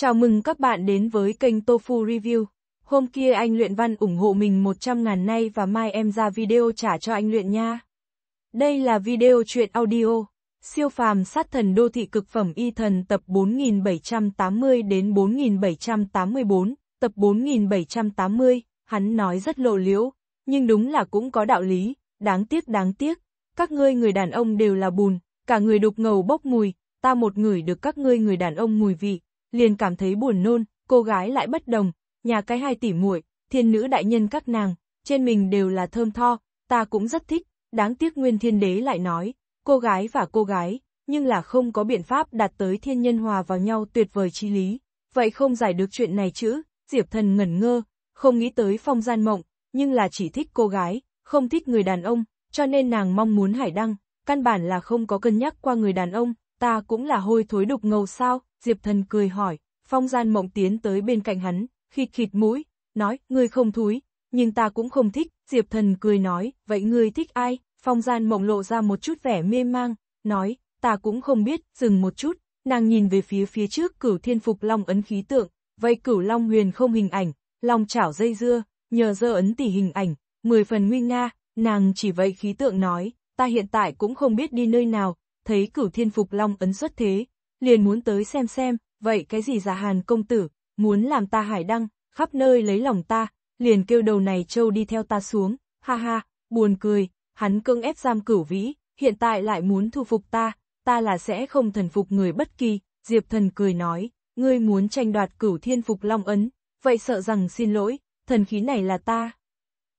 Chào mừng các bạn đến với kênh Tofu Review. Hôm kia anh luyện văn ủng hộ mình 100 ngàn nay và mai em ra video trả cho anh luyện nha. Đây là video truyện audio, siêu phàm sát thần đô thị cực phẩm y thần tập 4780 đến 4784, tập 4780, hắn nói rất lộ liễu, nhưng đúng là cũng có đạo lý, đáng tiếc đáng tiếc, các ngươi người đàn ông đều là bùn, cả người đục ngầu bốc mùi, ta một người được các ngươi người đàn ông mùi vị, liền cảm thấy buồn nôn, cô gái lại bất đồng, nhà cái hai tỷ muội, thiên nữ đại nhân các nàng, trên mình đều là thơm tho, ta cũng rất thích, đáng tiếc Nguyên Thiên Đế lại nói, cô gái và cô gái, nhưng là không có biện pháp đạt tới thiên nhân hòa vào nhau tuyệt vời chi lý, vậy không giải được chuyện này chứ, Diệp Thần ngẩn ngơ, không nghĩ tới phong gian mộng, nhưng là chỉ thích cô gái, không thích người đàn ông, cho nên nàng mong muốn hải đăng, căn bản là không có cân nhắc qua người đàn ông, ta cũng là hôi thối đục ngầu sao, Diệp Thần cười hỏi, phong gian mộng tiến tới bên cạnh hắn, khịt khịt mũi, nói, ngươi không thúi, nhưng ta cũng không thích, Diệp Thần cười nói, vậy ngươi thích ai, phong gian mộng lộ ra một chút vẻ mê mang, nói, ta cũng không biết, dừng một chút, nàng nhìn về phía phía trước cửu thiên phục long ấn khí tượng, vậy cửu long huyền không hình ảnh, long chảo dây dưa, nhờ dơ ấn tỉ hình ảnh, mười phần nguy nga, nàng chỉ vậy khí tượng nói, ta hiện tại cũng không biết đi nơi nào, thấy cửu thiên phục long ấn xuất thế, liền muốn tới xem xem, vậy cái gì giả hàn công tử, muốn làm ta hải đăng, khắp nơi lấy lòng ta, liền kêu đầu này trâu đi theo ta xuống, ha ha, buồn cười, hắn cưng ép giam cửu vĩ, hiện tại lại muốn thu phục ta, ta là sẽ không thần phục người bất kỳ, Diệp thần cười nói, ngươi muốn tranh đoạt cửu thiên phục long ấn, vậy sợ rằng xin lỗi, thần khí này là ta.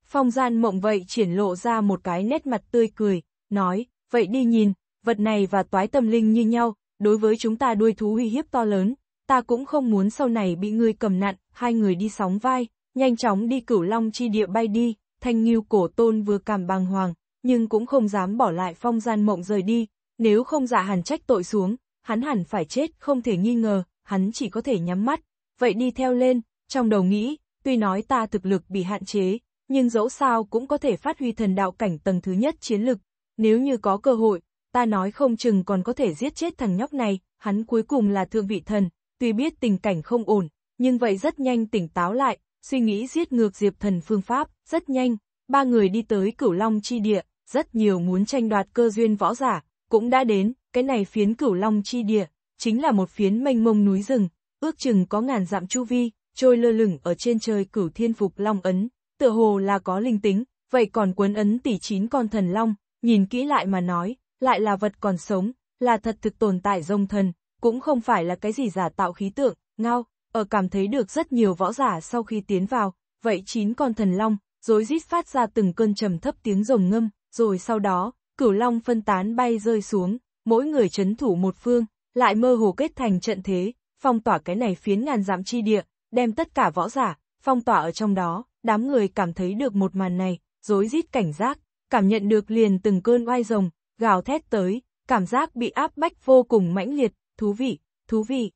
Phong gian mộng vậy triển lộ ra một cái nét mặt tươi cười, nói, vậy đi nhìn, vật này và toái tâm linh như nhau, đối với chúng ta đuôi thú uy hiếp to lớn, ta cũng không muốn sau này bị ngươi cầm nặn, hai người đi sóng vai, nhanh chóng đi cửu long chi địa bay đi, thanh nghiêu cổ tôn vừa cảm bàng hoàng, nhưng cũng không dám bỏ lại phong gian mộng rời đi, nếu không dạ hàn trách tội xuống, hắn hẳn phải chết, không thể nghi ngờ, hắn chỉ có thể nhắm mắt, vậy đi theo lên, trong đầu nghĩ, tuy nói ta thực lực bị hạn chế, nhưng dẫu sao cũng có thể phát huy thần đạo cảnh tầng thứ nhất chiến lực, nếu như có cơ hội, ta nói không chừng còn có thể giết chết thằng nhóc này, hắn cuối cùng là thượng vị thần, tuy biết tình cảnh không ổn, nhưng vậy rất nhanh tỉnh táo lại, suy nghĩ giết ngược diệp thần phương pháp, rất nhanh, ba người đi tới cửu long chi địa, rất nhiều muốn tranh đoạt cơ duyên võ giả, cũng đã đến, cái này phiến cửu long chi địa, chính là một phiến mênh mông núi rừng, ước chừng có ngàn dặm chu vi, trôi lơ lửng ở trên trời cửu thiên phục long ấn, tựa hồ là có linh tính, vậy còn quấn ấn tỷ chín con thần long, nhìn kỹ lại mà nói, lại là vật còn sống, là thật thực tồn tại rồng thần, cũng không phải là cái gì giả tạo khí tượng, ngao, ở cảm thấy được rất nhiều võ giả sau khi tiến vào, vậy chín con thần long, rối rít phát ra từng cơn trầm thấp tiếng rồng ngâm, rồi sau đó, cửu long phân tán bay rơi xuống, mỗi người chấn thủ một phương, lại mơ hồ kết thành trận thế, phong tỏa cái này phiến ngàn giảm chi địa, đem tất cả võ giả, phong tỏa ở trong đó, đám người cảm thấy được một màn này, rối rít cảnh giác, cảm nhận được liền từng cơn oai rồng, gào thét tới, cảm giác bị áp bách vô cùng mãnh liệt, thú vị, thú vị.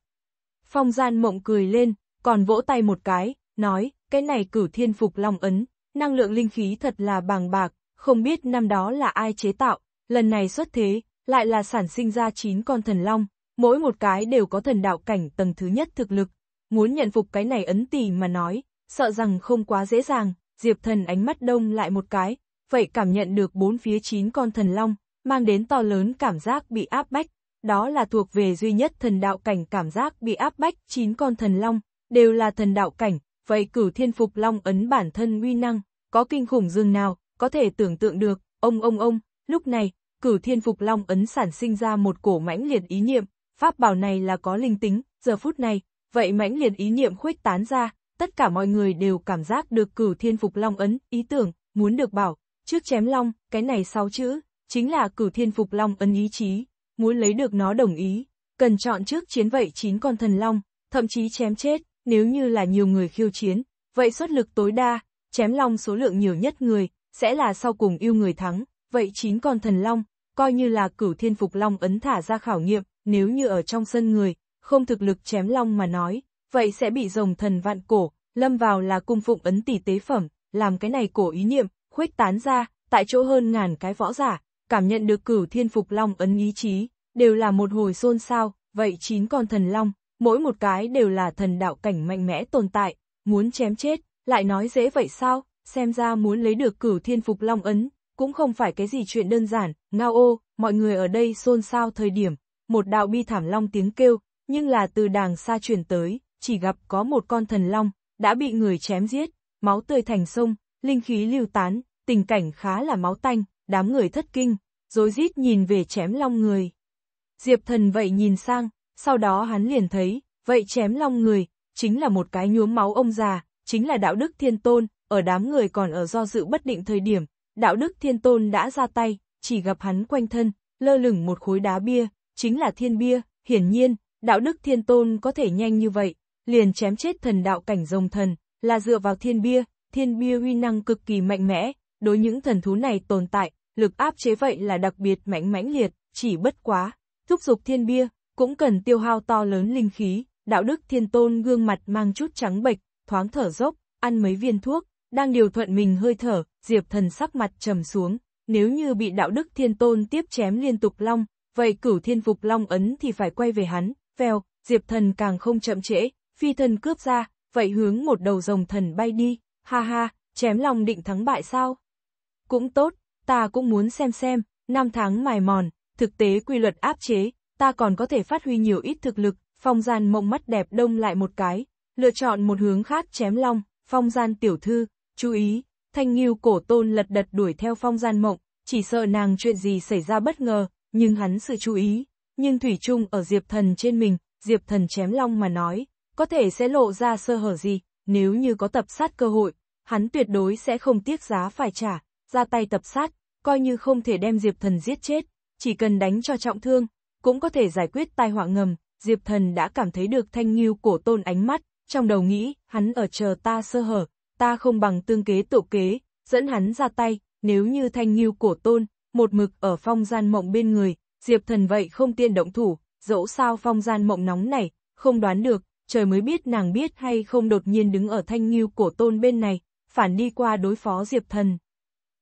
Phong gian mộng cười lên, còn vỗ tay một cái, nói, cái này cử thiên phục long ấn, năng lượng linh khí thật là bàng bạc, không biết năm đó là ai chế tạo, lần này xuất thế, lại là sản sinh ra 9 con thần long, mỗi một cái đều có thần đạo cảnh tầng thứ nhất thực lực, muốn nhận phục cái này ấn tỷ mà nói, sợ rằng không quá dễ dàng, diệp thần ánh mắt đông lại một cái, vậy cảm nhận được bốn phía 9 con thần long, mang đến to lớn cảm giác bị áp bách. Đó là thuộc về duy nhất thần đạo cảnh cảm giác bị áp bách, chín con thần long, đều là thần đạo cảnh, vậy cửu thiên phục long ấn bản thân uy năng, có kinh khủng dương nào, có thể tưởng tượng được, ông ông ông, lúc này, cửu thiên phục long ấn sản sinh ra một cổ mãnh liệt ý niệm, pháp bảo này là có linh tính, giờ phút này, vậy mãnh liệt ý niệm khuếch tán ra, tất cả mọi người đều cảm giác được cửu thiên phục long ấn, ý tưởng, muốn được bảo, trước chém long, cái này sáu chữ, chính là cửu thiên phục long ấn ý chí, muốn lấy được nó đồng ý, cần chọn trước chiến vậy chín con thần long, thậm chí chém chết, nếu như là nhiều người khiêu chiến, vậy xuất lực tối đa, chém long số lượng nhiều nhất người, sẽ là sau cùng yêu người thắng, vậy chín con thần long, coi như là cửu thiên phục long ấn thả ra khảo nghiệm, nếu như ở trong sân người, không thực lực chém long mà nói, vậy sẽ bị rồng thần vạn cổ, lâm vào là cung phụng ấn tỷ tế phẩm, làm cái này cổ ý niệm, khuếch tán ra, tại chỗ hơn ngàn cái võ giả, cảm nhận được cửu thiên phục long ấn ý chí, đều là một hồi xôn xao, vậy chín con thần long, mỗi một cái đều là thần đạo cảnh mạnh mẽ tồn tại, muốn chém chết, lại nói dễ vậy sao, xem ra muốn lấy được cửu thiên phục long ấn, cũng không phải cái gì chuyện đơn giản, ngao ô, mọi người ở đây xôn xao thời điểm, một đạo bi thảm long tiếng kêu, nhưng là từ đàng xa chuyển tới, chỉ gặp có một con thần long, đã bị người chém giết, máu tươi thành sông, linh khí lưu tán, tình cảnh khá là máu tanh, đám người thất kinh, rối rít nhìn về chém long người. Diệp thần vậy nhìn sang, sau đó hắn liền thấy, vậy chém long người, chính là một cái nhuốm máu ông già, chính là đạo đức thiên tôn, ở đám người còn ở do dự bất định thời điểm, đạo đức thiên tôn đã ra tay, chỉ gặp hắn quanh thân, lơ lửng một khối đá bia, chính là thiên bia, hiển nhiên, đạo đức thiên tôn có thể nhanh như vậy, liền chém chết thần đạo cảnh rồng thần, là dựa vào thiên bia, thiên bia huy năng cực kỳ mạnh mẽ, Đối những thần thú này tồn tại, lực áp chế vậy là đặc biệt mãnh mãnh liệt, chỉ bất quá, thúc dục thiên bia, cũng cần tiêu hao to lớn linh khí, đạo đức thiên tôn gương mặt mang chút trắng bệch, thoáng thở dốc, ăn mấy viên thuốc, đang điều thuận mình hơi thở, diệp thần sắc mặt trầm xuống, nếu như bị đạo đức thiên tôn tiếp chém liên tục long, vậy cửu thiên phục long ấn thì phải quay về hắn, vèo, diệp thần càng không chậm trễ, phi thần cướp ra, vậy hướng một đầu rồng thần bay đi, ha ha, chém lòng định thắng bại sao? Cũng tốt, ta cũng muốn xem xem, năm tháng mài mòn, thực tế quy luật áp chế, ta còn có thể phát huy nhiều ít thực lực, phong gian mộng mắt đẹp đông lại một cái, lựa chọn một hướng khác chém long, phong gian tiểu thư, chú ý, thanh nghiêu cổ tôn lật đật đuổi theo phong gian mộng, chỉ sợ nàng chuyện gì xảy ra bất ngờ, nhưng hắn sự chú ý, nhưng thủy chung ở diệp thần trên mình, diệp thần chém long mà nói, có thể sẽ lộ ra sơ hở gì, nếu như có tập sát cơ hội, hắn tuyệt đối sẽ không tiếc giá phải trả, ra tay tập sát, coi như không thể đem Diệp Thần giết chết, chỉ cần đánh cho trọng thương, cũng có thể giải quyết tai họa ngầm. Diệp Thần đã cảm thấy được thanh nghiêu cổ tôn ánh mắt, trong đầu nghĩ, hắn ở chờ ta sơ hở, ta không bằng tương kế tổ kế, dẫn hắn ra tay, nếu như thanh nghiêu cổ tôn, một mực ở phong gian mộng bên người, Diệp Thần vậy không tiên động thủ, dẫu sao phong gian mộng nóng này, không đoán được, trời mới biết nàng biết hay không đột nhiên đứng ở thanh nghiêu cổ tôn bên này, phản đi qua đối phó Diệp Thần.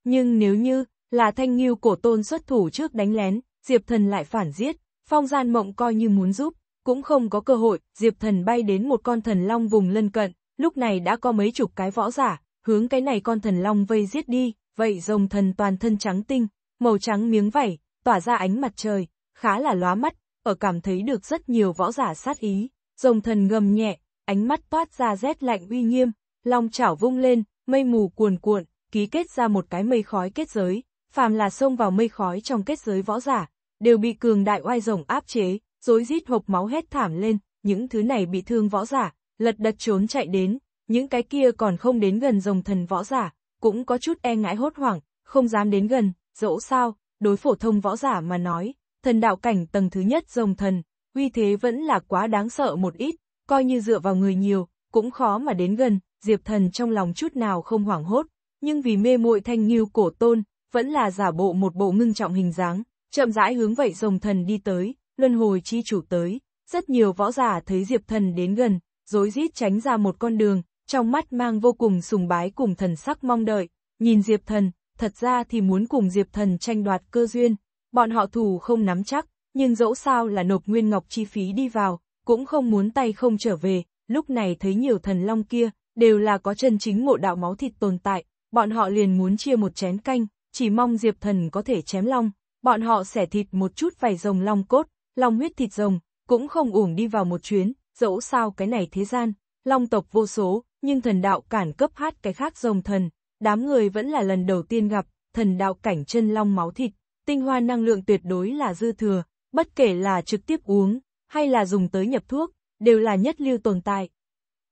Nhưng nếu như, là thanh nghiêu cổ tôn xuất thủ trước đánh lén, Diệp Thần lại phản giết, phong gian mộng coi như muốn giúp, cũng không có cơ hội, Diệp Thần bay đến một con thần long vùng lân cận, lúc này đã có mấy chục cái võ giả, hướng cái này con thần long vây giết đi, vậy rồng thần toàn thân trắng tinh, màu trắng miếng vảy, tỏa ra ánh mặt trời, khá là lóa mắt, ở cảm thấy được rất nhiều võ giả sát ý, rồng thần ngầm nhẹ, ánh mắt toát ra rét lạnh uy nghiêm, long chảo vung lên, mây mù cuồn cuộn, ký kết ra một cái mây khói kết giới, phàm là xông vào mây khói trong kết giới võ giả, đều bị cường đại oai rồng áp chế, rối rít hộp máu hét thảm lên, những thứ này bị thương võ giả, lật đật trốn chạy đến, những cái kia còn không đến gần rồng thần võ giả, cũng có chút e ngãi hốt hoảng, không dám đến gần, dẫu sao, đối phổ thông võ giả mà nói, thần đạo cảnh tầng thứ nhất rồng thần, uy thế vẫn là quá đáng sợ một ít, coi như dựa vào người nhiều, cũng khó mà đến gần, diệp thần trong lòng chút nào không hoảng hốt, nhưng vì mê muội thanh nghiêu cổ tôn, vẫn là giả bộ một bộ ngưng trọng hình dáng, chậm rãi hướng vậy rồng thần đi tới, luân hồi chi chủ tới, rất nhiều võ giả thấy diệp thần đến gần, rối rít tránh ra một con đường, trong mắt mang vô cùng sùng bái cùng thần sắc mong đợi, nhìn diệp thần, thật ra thì muốn cùng diệp thần tranh đoạt cơ duyên, bọn họ thủ không nắm chắc, nhưng dẫu sao là nộp nguyên ngọc chi phí đi vào, cũng không muốn tay không trở về, lúc này thấy nhiều thần long kia, đều là có chân chính mộ đạo máu thịt tồn tại, bọn họ liền muốn chia một chén canh, chỉ mong Diệp Thần có thể chém long, bọn họ xẻ thịt một chút vài rồng long cốt, long huyết thịt rồng, cũng không uổng đi vào một chuyến, dẫu sao cái này thế gian, long tộc vô số, nhưng thần đạo cản cấp hát cái khác rồng thần, đám người vẫn là lần đầu tiên gặp, thần đạo cảnh chân long máu thịt, tinh hoa năng lượng tuyệt đối là dư thừa, bất kể là trực tiếp uống, hay là dùng tới nhập thuốc, đều là nhất lưu tồn tại.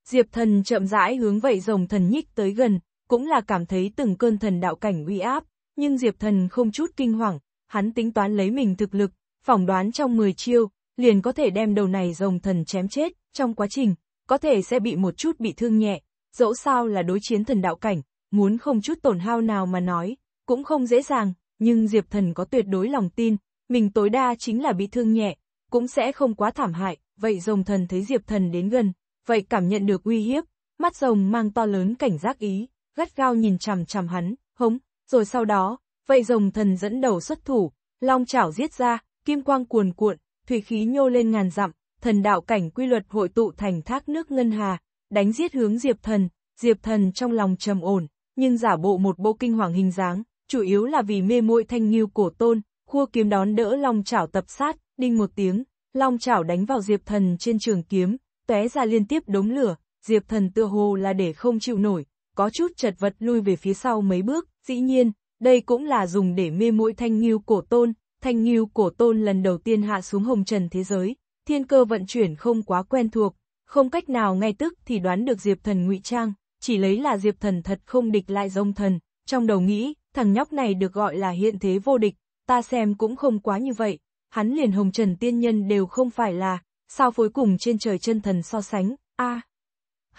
Diệp thần chậm rãi hướng vậy rồng thần nhích tới gần, cũng là cảm thấy từng cơn thần đạo cảnh uy áp, nhưng Diệp Thần không chút kinh hoàng, hắn tính toán lấy mình thực lực, phỏng đoán trong 10 chiêu, liền có thể đem đầu này rồng thần chém chết, trong quá trình, có thể sẽ bị một chút bị thương nhẹ, dẫu sao là đối chiến thần đạo cảnh, muốn không chút tổn hao nào mà nói, cũng không dễ dàng, nhưng Diệp Thần có tuyệt đối lòng tin, mình tối đa chính là bị thương nhẹ, cũng sẽ không quá thảm hại, vậy rồng thần thấy Diệp Thần đến gần, vậy cảm nhận được uy hiếp, mắt rồng mang to lớn cảnh giác ý, gắt gao nhìn chằm chằm hắn, hống, rồi sau đó, vậy rồng thần dẫn đầu xuất thủ, long chảo giết ra, kim quang cuồn cuộn, thủy khí nhô lên ngàn dặm, thần đạo cảnh quy luật hội tụ thành thác nước ngân hà, đánh giết hướng Diệp thần, Diệp thần trong lòng trầm ổn, nhưng giả bộ một bộ kinh hoàng hình dáng, chủ yếu là vì mê muội thanh nghiêu cổ tôn, khua kiếm đón đỡ long chảo tập sát, đinh một tiếng, long chảo đánh vào Diệp thần trên trường kiếm, tóe ra liên tiếp đống lửa, Diệp thần tựa hồ là để không chịu nổi, có chút chật vật lui về phía sau mấy bước, dĩ nhiên, đây cũng là dùng để mê mũi thanh nghiêu cổ tôn, thanh nghiêu cổ tôn lần đầu tiên hạ xuống hồng trần thế giới, thiên cơ vận chuyển không quá quen thuộc, không cách nào ngay tức thì đoán được Diệp Thần ngụy trang, chỉ lấy là Diệp Thần thật không địch lại dông thần, trong đầu nghĩ, thằng nhóc này được gọi là hiện thế vô địch, ta xem cũng không quá như vậy, hắn liền hồng trần tiên nhân đều không phải là, sao phối cùng trên trời chân thần so sánh, a à,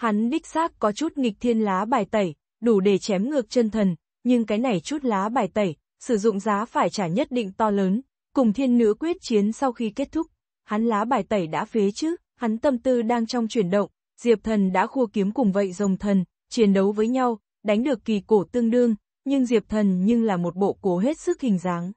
Hắn đích xác có chút nghịch thiên lá bài tẩy, đủ để chém ngược chân thần, nhưng cái này chút lá bài tẩy, sử dụng giá phải trả nhất định to lớn, cùng thiên nữ quyết chiến sau khi kết thúc. Hắn lá bài tẩy đã phế chứ, hắn tâm tư đang trong chuyển động, diệp thần đã khua kiếm cùng vậy rồng thần, chiến đấu với nhau, đánh được kỳ cổ tương đương, nhưng diệp thần nhưng là một bộ cố hết sức hình dáng.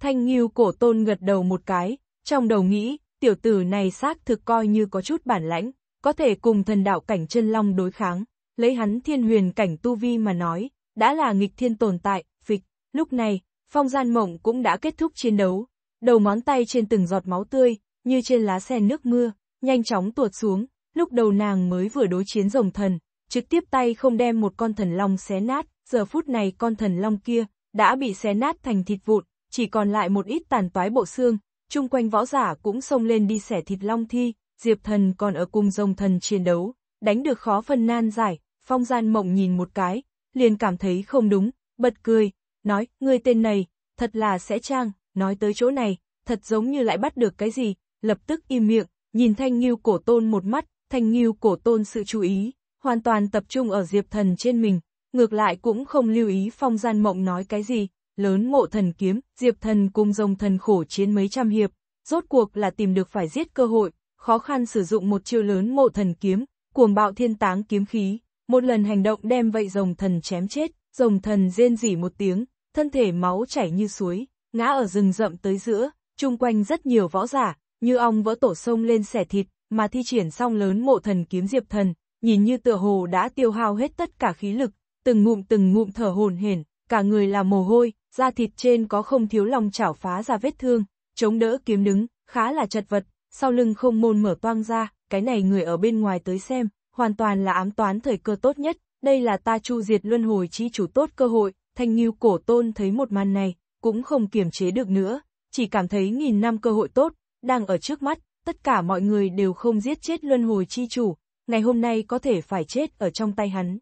Thanh Nghiêu cổ tôn gật đầu một cái, trong đầu nghĩ, tiểu tử này xác thực coi như có chút bản lãnh, có thể cùng thần đạo cảnh chân long đối kháng, lấy hắn thiên huyền cảnh tu vi mà nói, đã là nghịch thiên tồn tại, phịch, lúc này, phong gian mộng cũng đã kết thúc chiến đấu, đầu ngón tay trên từng giọt máu tươi, như trên lá sen nước mưa, nhanh chóng tuột xuống, lúc đầu nàng mới vừa đối chiến rồng thần, trực tiếp tay không đem một con thần long xé nát, giờ phút này con thần long kia, đã bị xé nát thành thịt vụn, chỉ còn lại một ít tàn toái bộ xương, chung quanh võ giả cũng xông lên đi xẻ thịt long thi, Diệp Thần còn ở cùng rồng thần chiến đấu, đánh được khó phần nan giải, phong gian mộng nhìn một cái, liền cảm thấy không đúng, bật cười, nói, người tên này, thật là sẽ trang, nói tới chỗ này, thật giống như lại bắt được cái gì, lập tức im miệng, nhìn thanh nghiêu cổ tôn một mắt, thanh nghiêu cổ tôn sự chú ý, hoàn toàn tập trung ở diệp thần trên mình, ngược lại cũng không lưu ý phong gian mộng nói cái gì, lớn ngộ thần kiếm, diệp thần cùng rồng thần khổ chiến mấy trăm hiệp, rốt cuộc là tìm được phải giết cơ hội, khó khăn sử dụng một chiêu lớn mộ thần kiếm, cuồng bạo thiên táng kiếm khí, một lần hành động đem vậy rồng thần chém chết, rồng thần rên rỉ một tiếng, thân thể máu chảy như suối, ngã ở rừng rậm tới giữa, chung quanh rất nhiều võ giả, như ong vỡ tổ sông lên xẻ thịt, mà thi triển xong lớn mộ thần kiếm diệp thần, nhìn như tựa hồ đã tiêu hao hết tất cả khí lực, từng ngụm từng ngụm thở hồn hển, cả người là mồ hôi, da thịt trên có không thiếu lòng chảo phá ra vết thương, chống đỡ kiếm đứng, khá là chật vật, sau lưng không môn mở toang ra, cái này người ở bên ngoài tới xem, hoàn toàn là ám toán thời cơ tốt nhất, đây là ta chu diệt luân hồi chi chủ tốt cơ hội, thanh nghiêu cổ tôn thấy một màn này, cũng không kiềm chế được nữa, chỉ cảm thấy nghìn năm cơ hội tốt, đang ở trước mắt, tất cả mọi người đều không giết chết luân hồi chi chủ, ngày hôm nay có thể phải chết ở trong tay hắn.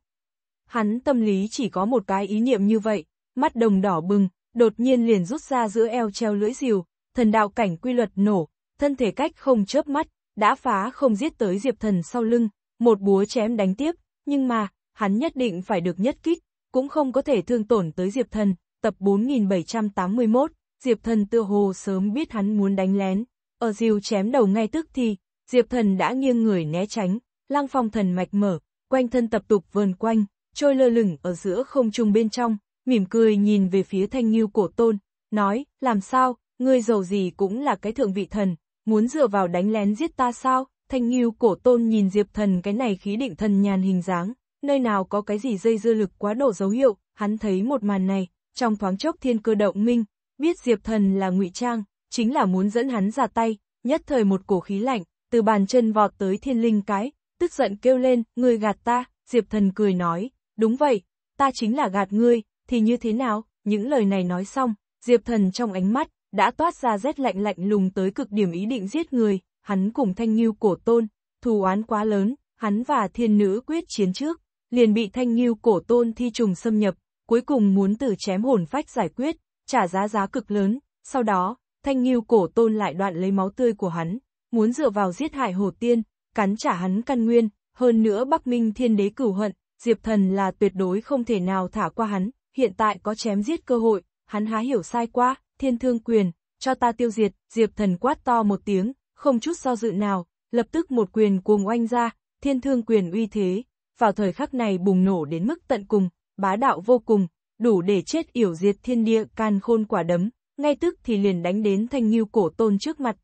Hắn tâm lý chỉ có một cái ý niệm như vậy, mắt đồng đỏ bừng, đột nhiên liền rút ra giữa eo treo lưỡi diều, thần đạo cảnh quy luật nổ, thân thể cách không chớp mắt, đã phá không giết tới Diệp Thần sau lưng, một búa chém đánh tiếp, nhưng mà, hắn nhất định phải được nhất kích, cũng không có thể thương tổn tới Diệp Thần, tập 4781, Diệp Thần tựa hồ sớm biết hắn muốn đánh lén, ở diều chém đầu ngay tức thì, Diệp Thần đã nghiêng người né tránh, lang phong thần mạch mở, quanh thân tập tục vờn quanh, trôi lơ lửng ở giữa không trung bên trong, mỉm cười nhìn về phía thanh nghiêu cổ tôn, nói, làm sao, ngươi giàu gì cũng là cái thượng vị thần, muốn dựa vào đánh lén giết ta sao, thanh nghiêu cổ tôn nhìn Diệp Thần cái này khí định thần nhàn hình dáng, nơi nào có cái gì dây dưa lực quá độ dấu hiệu, hắn thấy một màn này, trong thoáng chốc thiên cơ động minh, biết Diệp Thần là ngụy trang, chính là muốn dẫn hắn ra tay, nhất thời một cổ khí lạnh, từ bàn chân vọt tới thiên linh cái, tức giận kêu lên, ngươi gạt ta, Diệp Thần cười nói, đúng vậy, ta chính là gạt ngươi, thì như thế nào, những lời này nói xong, Diệp Thần trong ánh mắt, đã toát ra rét lạnh lạnh lùng tới cực điểm ý định giết người, hắn cùng thanh nghiêu cổ tôn, thù oán quá lớn, hắn và thiên nữ quyết chiến trước, liền bị thanh nghiêu cổ tôn thi trùng xâm nhập, cuối cùng muốn tử chém hồn phách giải quyết, trả giá giá cực lớn, sau đó, thanh nghiêu cổ tôn lại đoạn lấy máu tươi của hắn, muốn dựa vào giết hại hồ tiên, cắn trả hắn căn nguyên, hơn nữa Bắc Minh thiên đế cửu hận, Diệp Thần là tuyệt đối không thể nào thả qua hắn, hiện tại có chém giết cơ hội, hắn há hiểu sai qua, thiên thương quyền, cho ta tiêu diệt, diệp thần quát to một tiếng, không chút do dự nào, lập tức một quyền cuồng oanh ra, thiên thương quyền uy thế, vào thời khắc này bùng nổ đến mức tận cùng, bá đạo vô cùng, đủ để chết yểu diệt thiên địa can khôn quả đấm, ngay tức thì liền đánh đến thanh nghiêu cổ tôn trước mặt.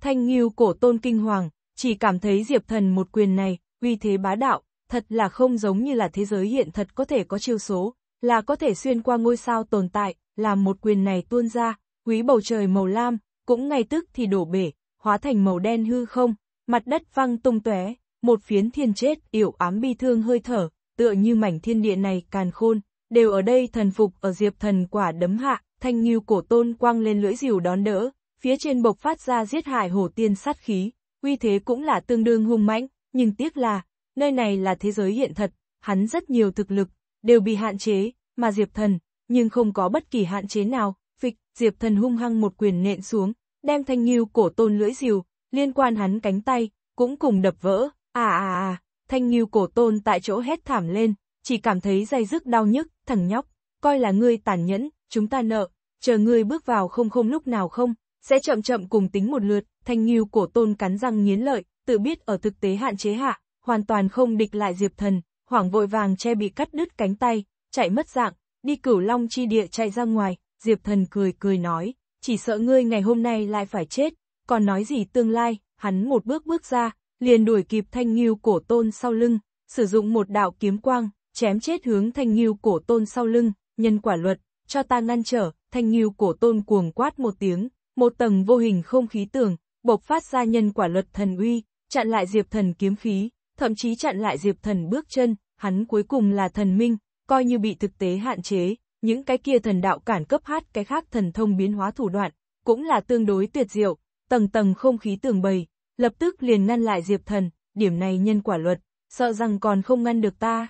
Thanh nghiêu cổ tôn kinh hoàng, chỉ cảm thấy diệp thần một quyền này, uy thế bá đạo, thật là không giống như là thế giới hiện thật có thể có chiêu số, là có thể xuyên qua ngôi sao tồn tại, làm một quyền này tuôn ra, quý bầu trời màu lam, cũng ngay tức thì đổ bể, hóa thành màu đen hư không, mặt đất văng tung tóe, một phiến thiên chết, yểu ám bi thương hơi thở, tựa như mảnh thiên địa này càn khôn, đều ở đây thần phục ở diệp thần quả đấm hạ, thanh như cổ tôn quăng lên lưỡi rìu đón đỡ, phía trên bộc phát ra giết hại hổ tiên sát khí, uy thế cũng là tương đương hung mãnh, nhưng tiếc là, nơi này là thế giới hiện thật, hắn rất nhiều thực lực, đều bị hạn chế, mà diệp thần, nhưng không có bất kỳ hạn chế nào, phịch, Diệp Thần hung hăng một quyền nện xuống, đem thanh nghiêu cổ tôn lưỡi diều liên quan hắn cánh tay, cũng cùng đập vỡ, à à à, thanh nghiêu cổ tôn tại chỗ hét thảm lên, chỉ cảm thấy dây dứt đau nhức, thằng nhóc, coi là ngươi tàn nhẫn, chúng ta nợ, chờ ngươi bước vào không không lúc nào không, sẽ chậm chậm cùng tính một lượt, thanh nghiêu cổ tôn cắn răng nghiến lợi, tự biết ở thực tế hạn chế hạ, hoàn toàn không địch lại diệp thần, hoảng vội vàng che bị cắt đứt cánh tay, chạy mất dạng, đi cửu long chi địa chạy ra ngoài, Diệp Thần cười cười nói, chỉ sợ ngươi ngày hôm nay lại phải chết, còn nói gì tương lai, hắn một bước bước ra, liền đuổi kịp thanh nghiêu cổ tôn sau lưng, sử dụng một đạo kiếm quang, chém chết hướng thanh nghiêu cổ tôn sau lưng, nhân quả luật, cho ta ngăn trở, thanh nghiêu cổ tôn cuồng quát một tiếng, một tầng vô hình không khí tường, bộc phát ra nhân quả luật thần uy, chặn lại diệp thần kiếm khí, thậm chí chặn lại diệp thần bước chân, hắn cuối cùng là thần minh, coi như bị thực tế hạn chế, những cái kia thần đạo cản cấp hát cái khác thần thông biến hóa thủ đoạn, cũng là tương đối tuyệt diệu, tầng tầng không khí tường bầy lập tức liền ngăn lại Diệp Thần, điểm này nhân quả luật, sợ rằng còn không ngăn được ta.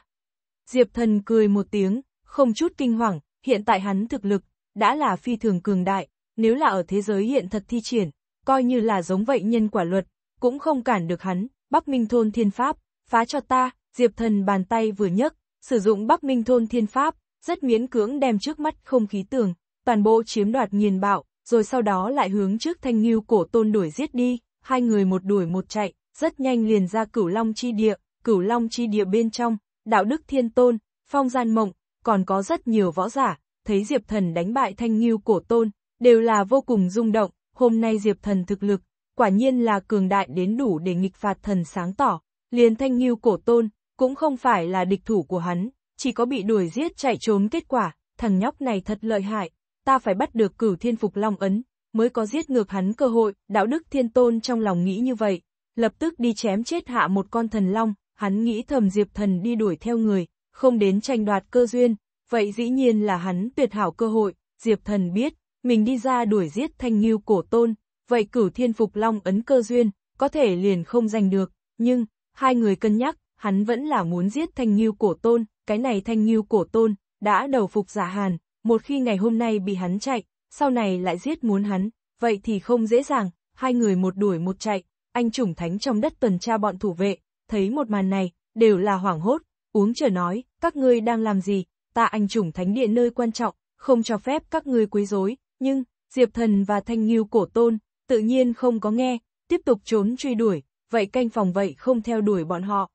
Diệp Thần cười một tiếng, không chút kinh hoàng, hiện tại hắn thực lực, đã là phi thường cường đại, nếu là ở thế giới hiện thật thi triển, coi như là giống vậy nhân quả luật, cũng không cản được hắn, Bắc Minh Thôn Thiên Pháp, phá cho ta, Diệp Thần bàn tay vừa nhấc, sử dụng Bắc Minh thôn thiên pháp, rất miễn cưỡng đem trước mắt không khí tường, toàn bộ chiếm đoạt nghiền bạo, rồi sau đó lại hướng trước thanh nghiêu cổ tôn đuổi giết đi, hai người một đuổi một chạy, rất nhanh liền ra cửu long chi địa, cửu long chi địa bên trong, đạo đức thiên tôn, phong gian mộng, còn có rất nhiều võ giả, thấy Diệp Thần đánh bại thanh nghiêu cổ tôn, đều là vô cùng rung động, hôm nay Diệp Thần thực lực, quả nhiên là cường đại đến đủ để nghịch phạt thần sáng tỏ, liền thanh nghiêu cổ tôn, cũng không phải là địch thủ của hắn, chỉ có bị đuổi giết chạy trốn kết quả, thằng nhóc này thật lợi hại, ta phải bắt được cửu thiên phục long ấn, mới có giết ngược hắn cơ hội, đạo đức thiên tôn trong lòng nghĩ như vậy, lập tức đi chém chết hạ một con thần long, hắn nghĩ thầm diệp thần đi đuổi theo người, không đến tranh đoạt cơ duyên, vậy dĩ nhiên là hắn tuyệt hảo cơ hội, diệp thần biết, mình đi ra đuổi giết thanh nghiêu cổ tôn, vậy cửu thiên phục long ấn cơ duyên, có thể liền không giành được, nhưng, hai người cân nhắc, hắn vẫn là muốn giết thanh nghiêu cổ tôn, cái này thanh nghiêu cổ tôn, đã đầu phục giả hàn, một khi ngày hôm nay bị hắn chạy, sau này lại giết muốn hắn, vậy thì không dễ dàng, hai người một đuổi một chạy, anh chủng thánh trong đất tuần tra bọn thủ vệ, thấy một màn này, đều là hoảng hốt, uống chờ nói, các ngươi đang làm gì, ta anh chủng thánh địa nơi quan trọng, không cho phép các ngươi quấy rối, nhưng, Diệp Thần và Thanh Nghiêu cổ tôn, tự nhiên không có nghe, tiếp tục trốn truy đuổi, vậy canh phòng vậy không theo đuổi bọn họ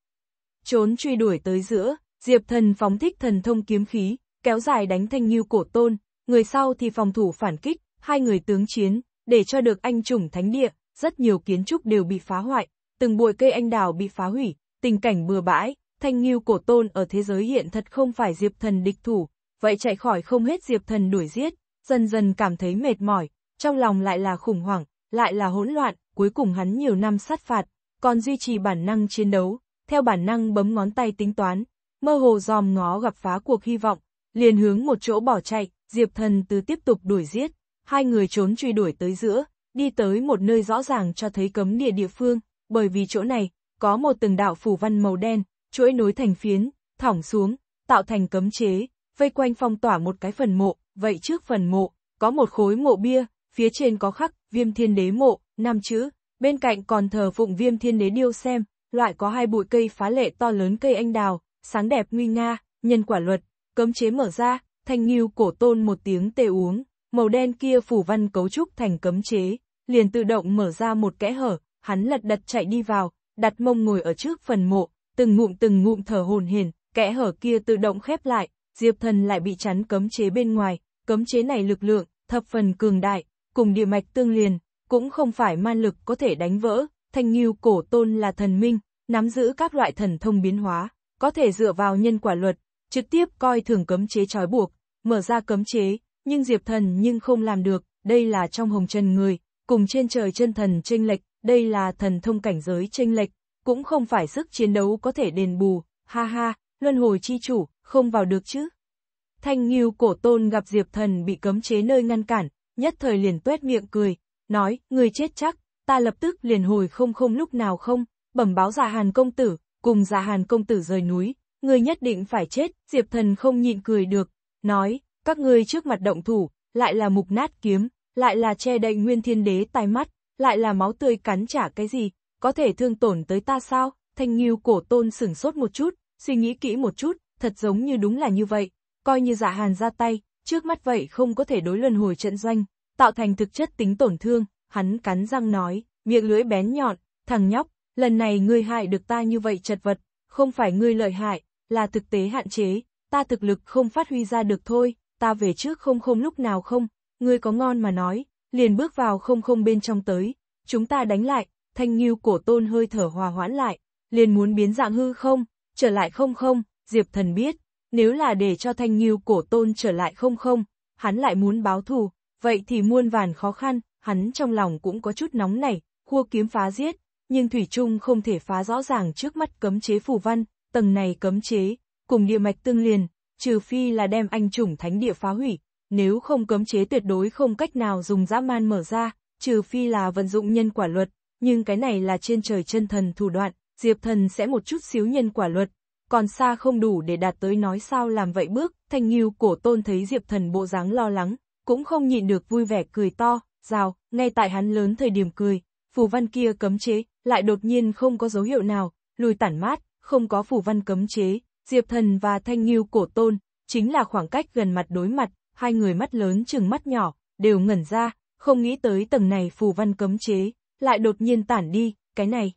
trốn truy đuổi tới giữa, Diệp Thần phóng thích thần thông kiếm khí, kéo dài đánh Thanh Ngưu cổ tôn, người sau thì phòng thủ phản kích, hai người tướng chiến, để cho được anh chủng thánh địa, rất nhiều kiến trúc đều bị phá hoại, từng bụi cây anh đào bị phá hủy, tình cảnh bừa bãi, Thanh Ngưu cổ tôn ở thế giới hiện thật không phải Diệp Thần địch thủ, vậy chạy khỏi không hết Diệp Thần đuổi giết, dần dần cảm thấy mệt mỏi, trong lòng lại là khủng hoảng, lại là hỗn loạn, cuối cùng hắn nhiều năm sát phạt, còn duy trì bản năng chiến đấu, theo bản năng bấm ngón tay tính toán, mơ hồ dòm ngó gặp phá cuộc hy vọng, liền hướng một chỗ bỏ chạy, Diệp Thần từ tiếp tục đuổi giết, hai người trốn truy đuổi tới giữa, đi tới một nơi rõ ràng cho thấy cấm địa địa phương, bởi vì chỗ này, có một từng đạo phủ văn màu đen, chuỗi nối thành phiến, thỏng xuống, tạo thành cấm chế, vây quanh phong tỏa một cái phần mộ, vậy trước phần mộ, có một khối mộ bia, phía trên có khắc, viêm thiên đế mộ, năm chữ, bên cạnh còn thờ phụng viêm thiên đế điêu xem, loại có hai bụi cây phá lệ to lớn cây anh đào, sáng đẹp nguy nga, nhân quả luật, cấm chế mở ra, thanh nghiêu cổ tôn một tiếng tê uống, màu đen kia phủ văn cấu trúc thành cấm chế, liền tự động mở ra một kẽ hở, hắn lật đật chạy đi vào, đặt mông ngồi ở trước phần mộ, từng ngụm từng ngụm thở hồn hển, kẽ hở kia tự động khép lại, Diệp Thần lại bị chắn cấm chế bên ngoài, cấm chế này lực lượng, thập phần cường đại, cùng địa mạch tương liền, cũng không phải man lực có thể đánh vỡ, Thanh Nghiêu cổ tôn là thần minh, nắm giữ các loại thần thông biến hóa, có thể dựa vào nhân quả luật, trực tiếp coi thường cấm chế trói buộc, mở ra cấm chế, nhưng Diệp Thần nhưng không làm được, đây là trong hồng trần người, cùng trên trời chân thần chênh lệch, đây là thần thông cảnh giới chênh lệch, cũng không phải sức chiến đấu có thể đền bù, ha ha, luân hồi chi chủ, không vào được chứ. Thanh Nghiêu cổ tôn gặp Diệp Thần bị cấm chế nơi ngăn cản, nhất thời liền tuét miệng cười, nói, người chết chắc, ta lập tức liền hồi không không lúc nào không, bẩm báo giả hàn công tử, cùng giả hàn công tử rời núi, người nhất định phải chết, diệp thần không nhịn cười được, nói, các ngươi trước mặt động thủ, lại là mục nát kiếm, lại là che đậy nguyên thiên đế tai mắt, lại là máu tươi cắn trả cái gì, có thể thương tổn tới ta sao, thanh nghiêu cổ tôn sửng sốt một chút, suy nghĩ kỹ một chút, thật giống như đúng là như vậy, coi như giả hàn ra tay, trước mắt vậy không có thể đối luân hồi trận doanh, tạo thành thực chất tính tổn thương, hắn cắn răng nói, miệng lưỡi bén nhọn, thằng nhóc, lần này ngươi hại được ta như vậy chật vật, không phải ngươi lợi hại, là thực tế hạn chế, ta thực lực không phát huy ra được thôi, ta về trước không không lúc nào không, ngươi có ngon mà nói, liền bước vào không không bên trong tới, chúng ta đánh lại, thanh nghiêu cổ tôn hơi thở hòa hoãn lại, liền muốn biến dạng hư không, trở lại không không, Diệp thần biết, nếu là để cho thanh nghiêu cổ tôn trở lại không không, hắn lại muốn báo thù, vậy thì muôn vàn khó khăn, hắn trong lòng cũng có chút nóng nảy, khua kiếm phá giết, nhưng Thủy Trung không thể phá rõ ràng trước mắt cấm chế phù văn, tầng này cấm chế, cùng địa mạch tương liền, trừ phi là đem anh chủng thánh địa phá hủy, nếu không cấm chế tuyệt đối không cách nào dùng dã man mở ra, trừ phi là vận dụng nhân quả luật, nhưng cái này là trên trời chân thần thủ đoạn, Diệp thần sẽ một chút xíu nhân quả luật, còn xa không đủ để đạt tới nói sao làm vậy bước, thanh nghiêu cổ tôn thấy Diệp thần bộ dáng lo lắng, cũng không nhịn được vui vẻ cười to, rào, ngay tại hắn lớn thời điểm cười, phù văn kia cấm chế, lại đột nhiên không có dấu hiệu nào, lùi tản mát, không có phù văn cấm chế, Diệp Thần và Thanh Nghiêu cổ tôn, chính là khoảng cách gần mặt đối mặt, hai người mắt lớn chừng mắt nhỏ, đều ngẩn ra, không nghĩ tới tầng này phù văn cấm chế, lại đột nhiên tản đi, cái này.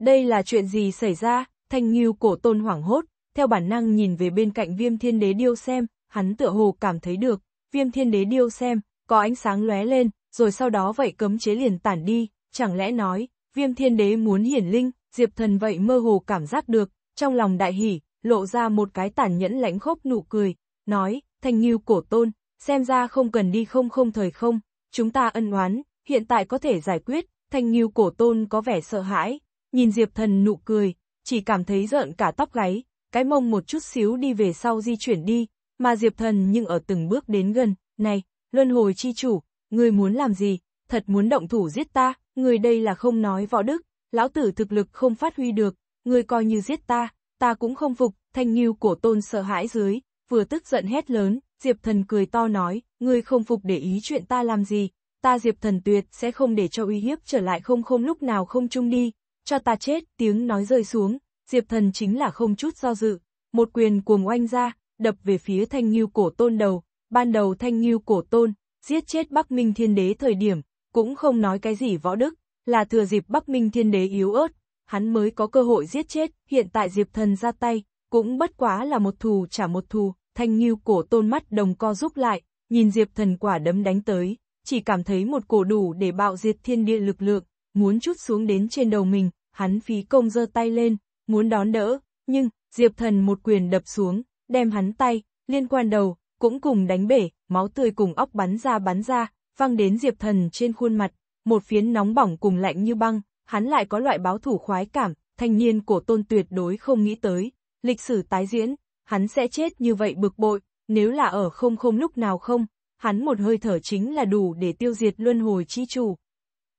Đây là chuyện gì xảy ra, Thanh Nghiêu cổ tôn hoảng hốt, theo bản năng nhìn về bên cạnh viêm thiên đế điêu xem, hắn tựa hồ cảm thấy được, viêm thiên đế điêu xem, có ánh sáng lóe lên, rồi sau đó vậy cấm chế liền tản đi, chẳng lẽ nói, viêm thiên đế muốn hiển linh, diệp thần vậy mơ hồ cảm giác được, trong lòng đại hỉ, lộ ra một cái tàn nhẫn lãnh khốc nụ cười, nói, thanh nghiêu cổ tôn, xem ra không cần đi không không thời không, chúng ta ân oán, hiện tại có thể giải quyết, thanh nghiêu cổ tôn có vẻ sợ hãi, nhìn diệp thần nụ cười, chỉ cảm thấy rợn cả tóc gáy, cái mông một chút xíu đi về sau di chuyển đi, mà diệp thần nhưng ở từng bước đến gần, này, luân hồi chi chủ, ngươi muốn làm gì, thật muốn động thủ giết ta, ngươi đây là không nói võ đức, lão tử thực lực không phát huy được, ngươi coi như giết ta, ta cũng không phục, thanh nghiêu cổ tôn sợ hãi dưới, vừa tức giận hét lớn, Diệp thần cười to nói, ngươi không phục để ý chuyện ta làm gì, ta Diệp thần tuyệt sẽ không để cho uy hiếp trở lại không không lúc nào không chung đi, cho ta chết, tiếng nói rơi xuống, Diệp thần chính là không chút do dự, một quyền cuồng oanh ra, đập về phía thanh nghiêu cổ tôn đầu, ban đầu thanh nghiêu cổ tôn, giết chết Bắc Minh Thiên Đế thời điểm, cũng không nói cái gì võ đức, là thừa dịp Bắc Minh Thiên Đế yếu ớt, hắn mới có cơ hội giết chết, hiện tại Diệp Thần ra tay, cũng bất quá là một thù trả một thù, thanh như cổ tôn mắt đồng co giúp lại, nhìn Diệp Thần quả đấm đánh tới, chỉ cảm thấy một cổ đủ để bạo diệt thiên địa lực lượng, muốn chút xuống đến trên đầu mình, hắn phí công giơ tay lên, muốn đón đỡ, nhưng, Diệp Thần một quyền đập xuống, đem hắn tay, liên quan đầu, cũng cùng đánh bể, máu tươi cùng óc bắn ra bắn ra, văng đến Diệp Thần trên khuôn mặt, một phiến nóng bỏng cùng lạnh như băng, hắn lại có loại báo thủ khoái cảm, thanh niên cổ tôn tuyệt đối không nghĩ tới, lịch sử tái diễn, hắn sẽ chết như vậy bực bội, nếu là ở không không lúc nào không, hắn một hơi thở chính là đủ để tiêu diệt luân hồi chi chủ.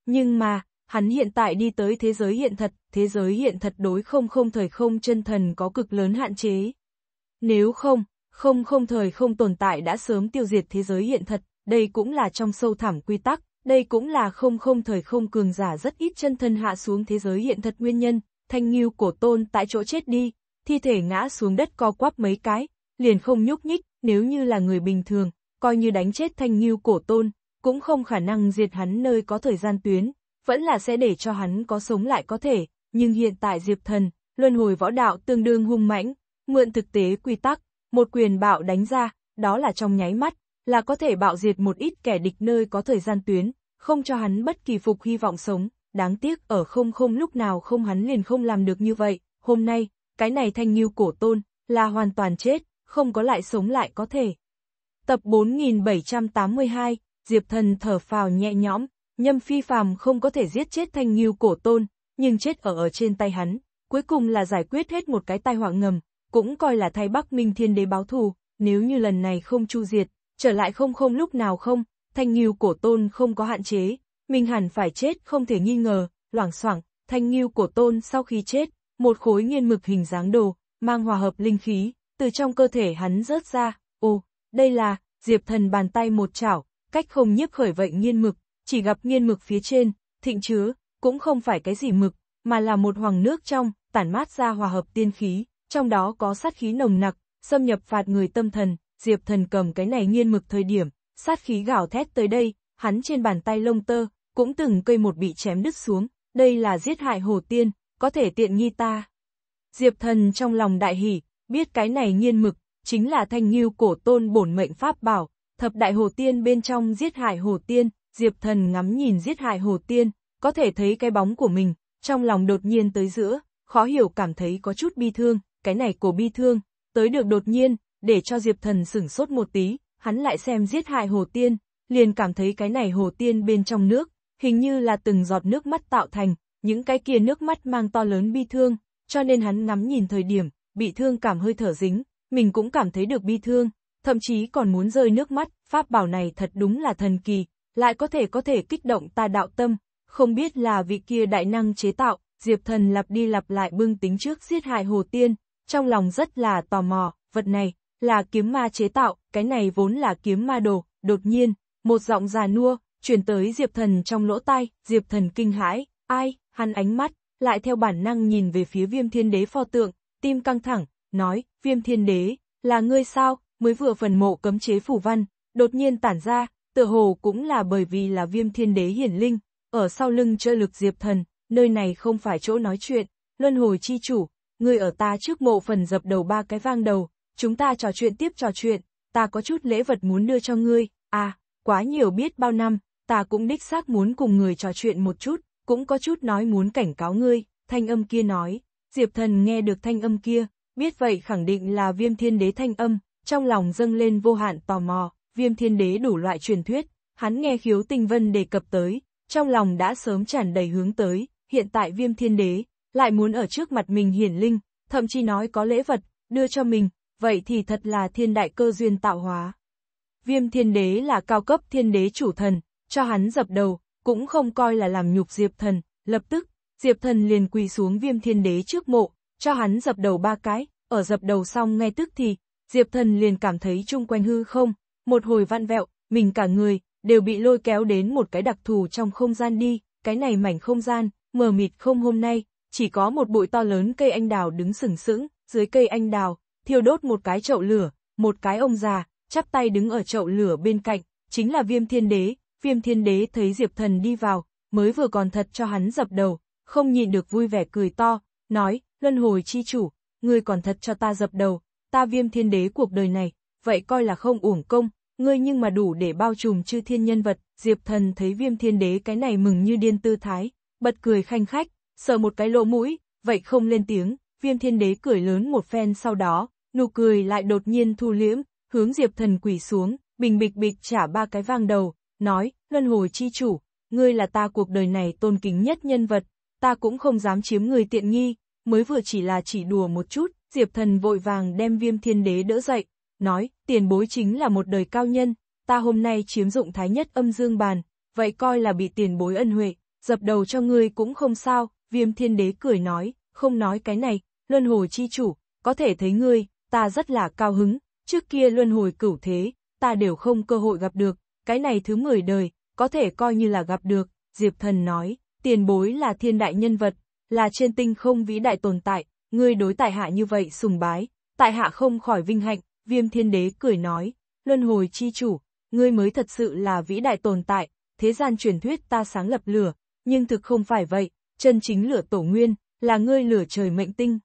Nhưng mà, hắn hiện tại đi tới thế giới hiện thật, thế giới hiện thật đối không không thời không chân thần có cực lớn hạn chế. Nếu không, không không thời không tồn tại đã sớm tiêu diệt thế giới hiện thật, đây cũng là trong sâu thẳm quy tắc, đây cũng là không không thời không cường giả rất ít chân thân hạ xuống thế giới hiện thật nguyên nhân, thanh nghiêu cổ tôn tại chỗ chết đi, thi thể ngã xuống đất co quắp mấy cái, liền không nhúc nhích, nếu như là người bình thường, coi như đánh chết thanh nghiêu cổ tôn, cũng không khả năng diệt hắn nơi có thời gian tuyến, vẫn là sẽ để cho hắn có sống lại có thể, nhưng hiện tại Diệp Thần, luân hồi võ đạo tương đương hung mãnh, mượn thực tế quy tắc, một quyền bạo đánh ra, đó là trong nháy mắt, là có thể bạo diệt một ít kẻ địch nơi có thời gian tuyến, không cho hắn bất kỳ phục hy vọng sống, đáng tiếc ở không không lúc nào không hắn liền không làm được như vậy, hôm nay, cái này thanh nghiêu cổ tôn, là hoàn toàn chết, không có lại sống lại có thể. Tập 4782, Diệp Thần thở phào nhẹ nhõm, nhâm phi phàm không có thể giết chết thanh nghiêu cổ tôn, nhưng chết ở ở trên tay hắn, cuối cùng là giải quyết hết một cái tai họa ngầm, cũng coi là thay Bắc Minh Thiên Đế báo thù, nếu như lần này không chu diệt, trở lại không không lúc nào không, thanh nghiêu cổ tôn không có hạn chế, minh hẳn phải chết không thể nghi ngờ, loảng xoảng, thanh nghiêu cổ tôn sau khi chết, một khối nghiên mực hình dáng đồ, mang hòa hợp linh khí, từ trong cơ thể hắn rớt ra, ô đây là, diệp thần bàn tay một chảo, cách không nhiếp khởi vậy nghiên mực, chỉ gặp nghiên mực phía trên, thịnh chứa, cũng không phải cái gì mực, mà là một hoàng nước trong, tản mát ra hòa hợp tiên khí, trong đó có sát khí nồng nặc, xâm nhập phạt người tâm thần, Diệp Thần cầm cái này nghiên mực thời điểm, sát khí gào thét tới đây, hắn trên bàn tay lông tơ, cũng từng cây một bị chém đứt xuống, đây là giết hại hồ tiên, có thể tiện nghi ta. Diệp Thần trong lòng đại hỉ, biết cái này nghiên mực, chính là thanh nghiêu cổ tôn bổn mệnh pháp bảo, thập đại hồ tiên bên trong giết hại hồ tiên, Diệp Thần ngắm nhìn giết hại hồ tiên, có thể thấy cái bóng của mình, trong lòng đột nhiên tới giữa, khó hiểu cảm thấy có chút bi thương, cái này của bi thương, tới được đột nhiên, để cho Diệp Thần sửng sốt một tí, hắn lại xem giết hại Hồ Tiên, liền cảm thấy cái này Hồ Tiên bên trong nước, hình như là từng giọt nước mắt tạo thành, những cái kia nước mắt mang to lớn bi thương, cho nên hắn ngắm nhìn thời điểm, bị thương cảm hơi thở dính, mình cũng cảm thấy được bi thương, thậm chí còn muốn rơi nước mắt, pháp bảo này thật đúng là thần kỳ, lại có thể có thể kích động ta đạo tâm, không biết là vị kia đại năng chế tạo, Diệp Thần lặp đi lặp lại bưng tính trước giết hại Hồ Tiên, trong lòng rất là tò mò, vật này, là kiếm ma chế tạo, cái này vốn là kiếm ma đồ, đột nhiên, một giọng già nua, chuyển tới Diệp Thần trong lỗ tai, Diệp Thần kinh hãi, ai, hắn ánh mắt, lại theo bản năng nhìn về phía viêm thiên đế pho tượng, tim căng thẳng, nói, viêm thiên đế, là ngươi sao, mới vừa phần mộ cấm chế phủ văn, đột nhiên tản ra, tựa hồ cũng là bởi vì là viêm thiên đế hiển linh, ở sau lưng trợ lực Diệp Thần, nơi này không phải chỗ nói chuyện, luân hồi chi chủ, ngươi ở ta trước mộ phần dập đầu ba cái vang đầu, chúng ta trò chuyện tiếp trò chuyện, ta có chút lễ vật muốn đưa cho ngươi, à, quá nhiều biết bao năm, ta cũng đích xác muốn cùng người trò chuyện một chút, cũng có chút nói muốn cảnh cáo ngươi, thanh âm kia nói, Diệp thần nghe được thanh âm kia, biết vậy khẳng định là viêm thiên đế thanh âm, trong lòng dâng lên vô hạn tò mò, viêm thiên đế đủ loại truyền thuyết, hắn nghe khiếu tinh vân đề cập tới, trong lòng đã sớm tràn đầy hướng tới, hiện tại viêm thiên đế, lại muốn ở trước mặt mình hiển linh, thậm chí nói có lễ vật, đưa cho mình, vậy thì thật là thiên đại cơ duyên tạo hóa. Viêm thiên đế là cao cấp thiên đế chủ thần, cho hắn dập đầu, cũng không coi là làm nhục diệp thần, lập tức, diệp thần liền quỳ xuống viêm thiên đế trước mộ, cho hắn dập đầu ba cái, ở dập đầu xong ngay tức thì, diệp thần liền cảm thấy chung quanh hư không, một hồi vặn vẹo, mình cả người, đều bị lôi kéo đến một cái đặc thù trong không gian đi, cái này mảnh không gian, mờ mịt không hôm nay, chỉ có một bụi to lớn cây anh đào đứng sừng sững, dưới cây anh đào, thiêu đốt một cái chậu lửa, một cái ông già, chắp tay đứng ở chậu lửa bên cạnh, chính là viêm thiên đế, viêm thiên đế thấy Diệp Thần đi vào, mới vừa còn thật cho hắn dập đầu, không nhìn được vui vẻ cười to, nói, luân hồi chi chủ, ngươi còn thật cho ta dập đầu, ta viêm thiên đế cuộc đời này, vậy coi là không uổng công, ngươi nhưng mà đủ để bao trùm chư thiên nhân vật, Diệp Thần thấy viêm thiên đế cái này mừng như điên tư thái, bật cười khanh khách, sờ một cái lỗ mũi, vậy không lên tiếng, viêm thiên đế cười lớn một phen sau đó, nụ cười lại đột nhiên thu liễm, hướng diệp thần quỷ xuống, bình bịch bịch trả ba cái vang đầu, nói, luân hồi chi chủ, ngươi là ta cuộc đời này tôn kính nhất nhân vật, ta cũng không dám chiếm người tiện nghi, mới vừa chỉ là chỉ đùa một chút, diệp thần vội vàng đem viêm thiên đế đỡ dậy, nói, tiền bối chính là một đời cao nhân, ta hôm nay chiếm dụng thái nhất âm dương bàn, vậy coi là bị tiền bối ân huệ, dập đầu cho ngươi cũng không sao, Viêm thiên đế cười nói, không nói cái này, luân hồi chi chủ, có thể thấy ngươi, ta rất là cao hứng, trước kia luân hồi cửu thế, ta đều không cơ hội gặp được, cái này thứ 10 đời, có thể coi như là gặp được, Diệp Thần nói, tiền bối là thiên đại nhân vật, là trên tinh không vĩ đại tồn tại, ngươi đối tại hạ như vậy sùng bái, tại hạ không khỏi vinh hạnh, viêm thiên đế cười nói, luân hồi chi chủ, ngươi mới thật sự là vĩ đại tồn tại, thế gian truyền thuyết ta sáng lập lửa, nhưng thực không phải vậy, chân chính lửa tổ nguyên, là ngươi lửa trời mệnh tinh.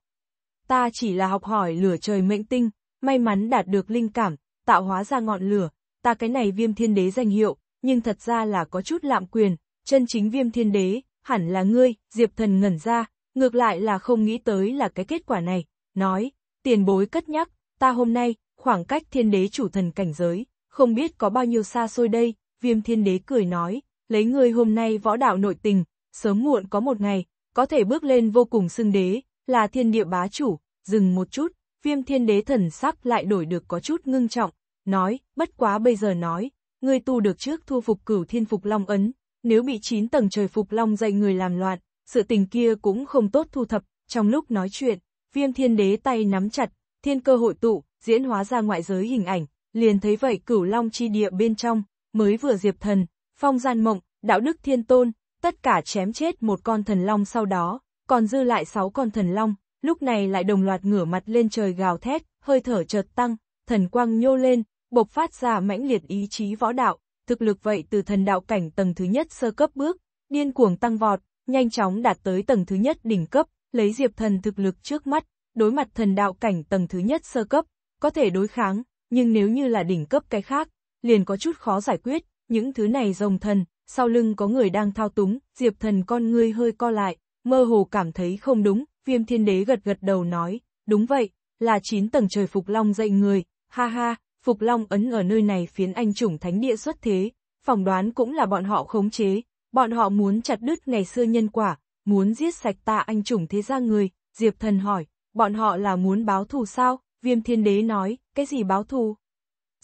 Ta chỉ là học hỏi lửa trời mệnh tinh, may mắn đạt được linh cảm, tạo hóa ra ngọn lửa, ta cái này viêm thiên đế danh hiệu, nhưng thật ra là có chút lạm quyền, chân chính viêm thiên đế, hẳn là ngươi, diệp thần ngẩn ra, ngược lại là không nghĩ tới là cái kết quả này, nói, tiền bối cất nhắc, ta hôm nay, khoảng cách thiên đế chủ thần cảnh giới, không biết có bao nhiêu xa xôi đây, viêm thiên đế cười nói, lấy ngươi hôm nay võ đạo nội tình, sớm muộn có một ngày, có thể bước lên vô cùng xưng đế, là thiên địa bá chủ, dừng một chút, viêm thiên đế thần sắc lại đổi được có chút ngưng trọng, nói, bất quá bây giờ nói, ngươi tu được trước thu phục cửu thiên phục long ấn, nếu bị chín tầng trời phục long dạy người làm loạn, sự tình kia cũng không tốt thu thập, trong lúc nói chuyện, viêm thiên đế tay nắm chặt, thiên cơ hội tụ, diễn hóa ra ngoại giới hình ảnh, liền thấy vậy cửu long chi địa bên trong, mới vừa diệp thần, phong gian mộng, đạo đức thiên tôn, tất cả chém chết một con thần long sau đó, còn dư lại sáu con thần long, lúc này lại đồng loạt ngửa mặt lên trời gào thét, hơi thở chợt tăng, thần quang nhô lên, bộc phát ra mãnh liệt ý chí võ đạo, thực lực vậy từ thần đạo cảnh tầng thứ nhất sơ cấp bước, điên cuồng tăng vọt, nhanh chóng đạt tới tầng thứ nhất đỉnh cấp, lấy diệp thần thực lực trước mắt, đối mặt thần đạo cảnh tầng thứ nhất sơ cấp, có thể đối kháng, nhưng nếu như là đỉnh cấp cái khác, liền có chút khó giải quyết, những thứ này rồng thần, sau lưng có người đang thao túng, Diệp Thần con ngươi hơi co lại, mơ hồ cảm thấy không đúng, viêm thiên đế gật gật đầu nói, đúng vậy, là 9 tầng trời Phục Long dạy người, ha ha, Phục Long ấn ở nơi này phiến anh chủng thánh địa xuất thế, phỏng đoán cũng là bọn họ khống chế, bọn họ muốn chặt đứt ngày xưa nhân quả, muốn giết sạch ta anh chủng thế gia người, Diệp Thần hỏi, bọn họ là muốn báo thù sao, viêm thiên đế nói, cái gì báo thù?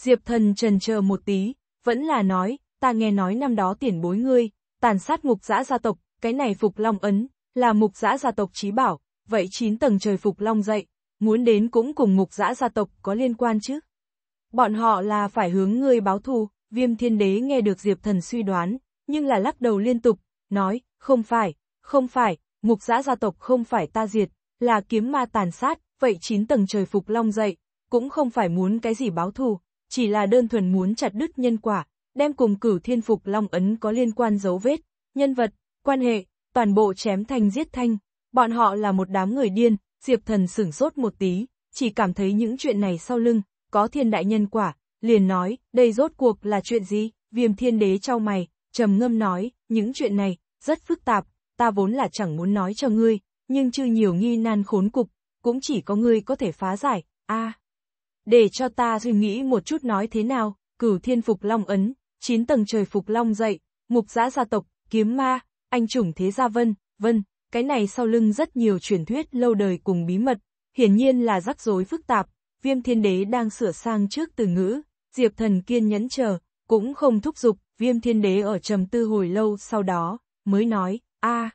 Diệp Thần trần chờ một tí, vẫn là nói, ta nghe nói năm đó tiền bối ngươi, tàn sát mục giã gia tộc, cái này Phục Long Ấn, là mục giã gia tộc trí bảo, vậy chín tầng trời Phục Long dậy, muốn đến cũng cùng mục giã gia tộc có liên quan chứ. Bọn họ là phải hướng ngươi báo thù, viêm thiên đế nghe được Diệp Thần suy đoán, nhưng là lắc đầu liên tục, nói, không phải, không phải, mục giã gia tộc không phải ta diệt, là kiếm ma tàn sát, vậy chín tầng trời Phục Long dậy, cũng không phải muốn cái gì báo thù, chỉ là đơn thuần muốn chặt đứt nhân quả, đem cùng cửu thiên phục long ấn có liên quan dấu vết, nhân vật, quan hệ, toàn bộ chém thành giết thanh. Bọn họ là một đám người điên, Diệp Thần sửng sốt một tí, chỉ cảm thấy những chuyện này sau lưng, có thiên đại nhân quả, liền nói, đây rốt cuộc là chuyện gì, viêm thiên đế trao mày, trầm ngâm nói, những chuyện này, rất phức tạp, ta vốn là chẳng muốn nói cho ngươi, nhưng chưa nhiều nghi nan khốn cục, cũng chỉ có ngươi có thể phá giải, a Để cho ta suy nghĩ một chút nói thế nào, cửu thiên phục long ấn, chín tầng trời phục long dậy, mục giã gia tộc, kiếm ma, anh chủng thế gia vân, vân, cái này sau lưng rất nhiều truyền thuyết lâu đời cùng bí mật, hiển nhiên là rắc rối phức tạp, viêm thiên đế đang sửa sang trước từ ngữ, diệp thần kiên nhẫn chờ, cũng không thúc giục, viêm thiên đế ở trầm tư hồi lâu sau đó, mới nói, a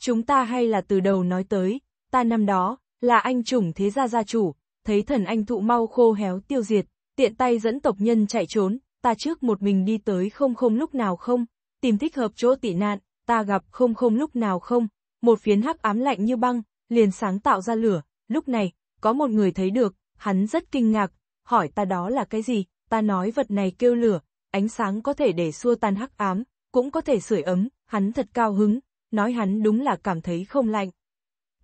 chúng ta hay là từ đầu nói tới, ta năm đó, là anh chủng thế gia gia chủ, thấy thần anh thụ mau khô héo tiêu diệt, tiện tay dẫn tộc nhân chạy trốn, ta trước một mình đi tới không không lúc nào không, tìm thích hợp chỗ tị nạn, ta gặp không không lúc nào không, một phiến hắc ám lạnh như băng, liền sáng tạo ra lửa, lúc này, có một người thấy được, hắn rất kinh ngạc, hỏi ta đó là cái gì, ta nói vật này kêu lửa, ánh sáng có thể để xua tan hắc ám, cũng có thể sưởi ấm, hắn thật cao hứng, nói hắn đúng là cảm thấy không lạnh.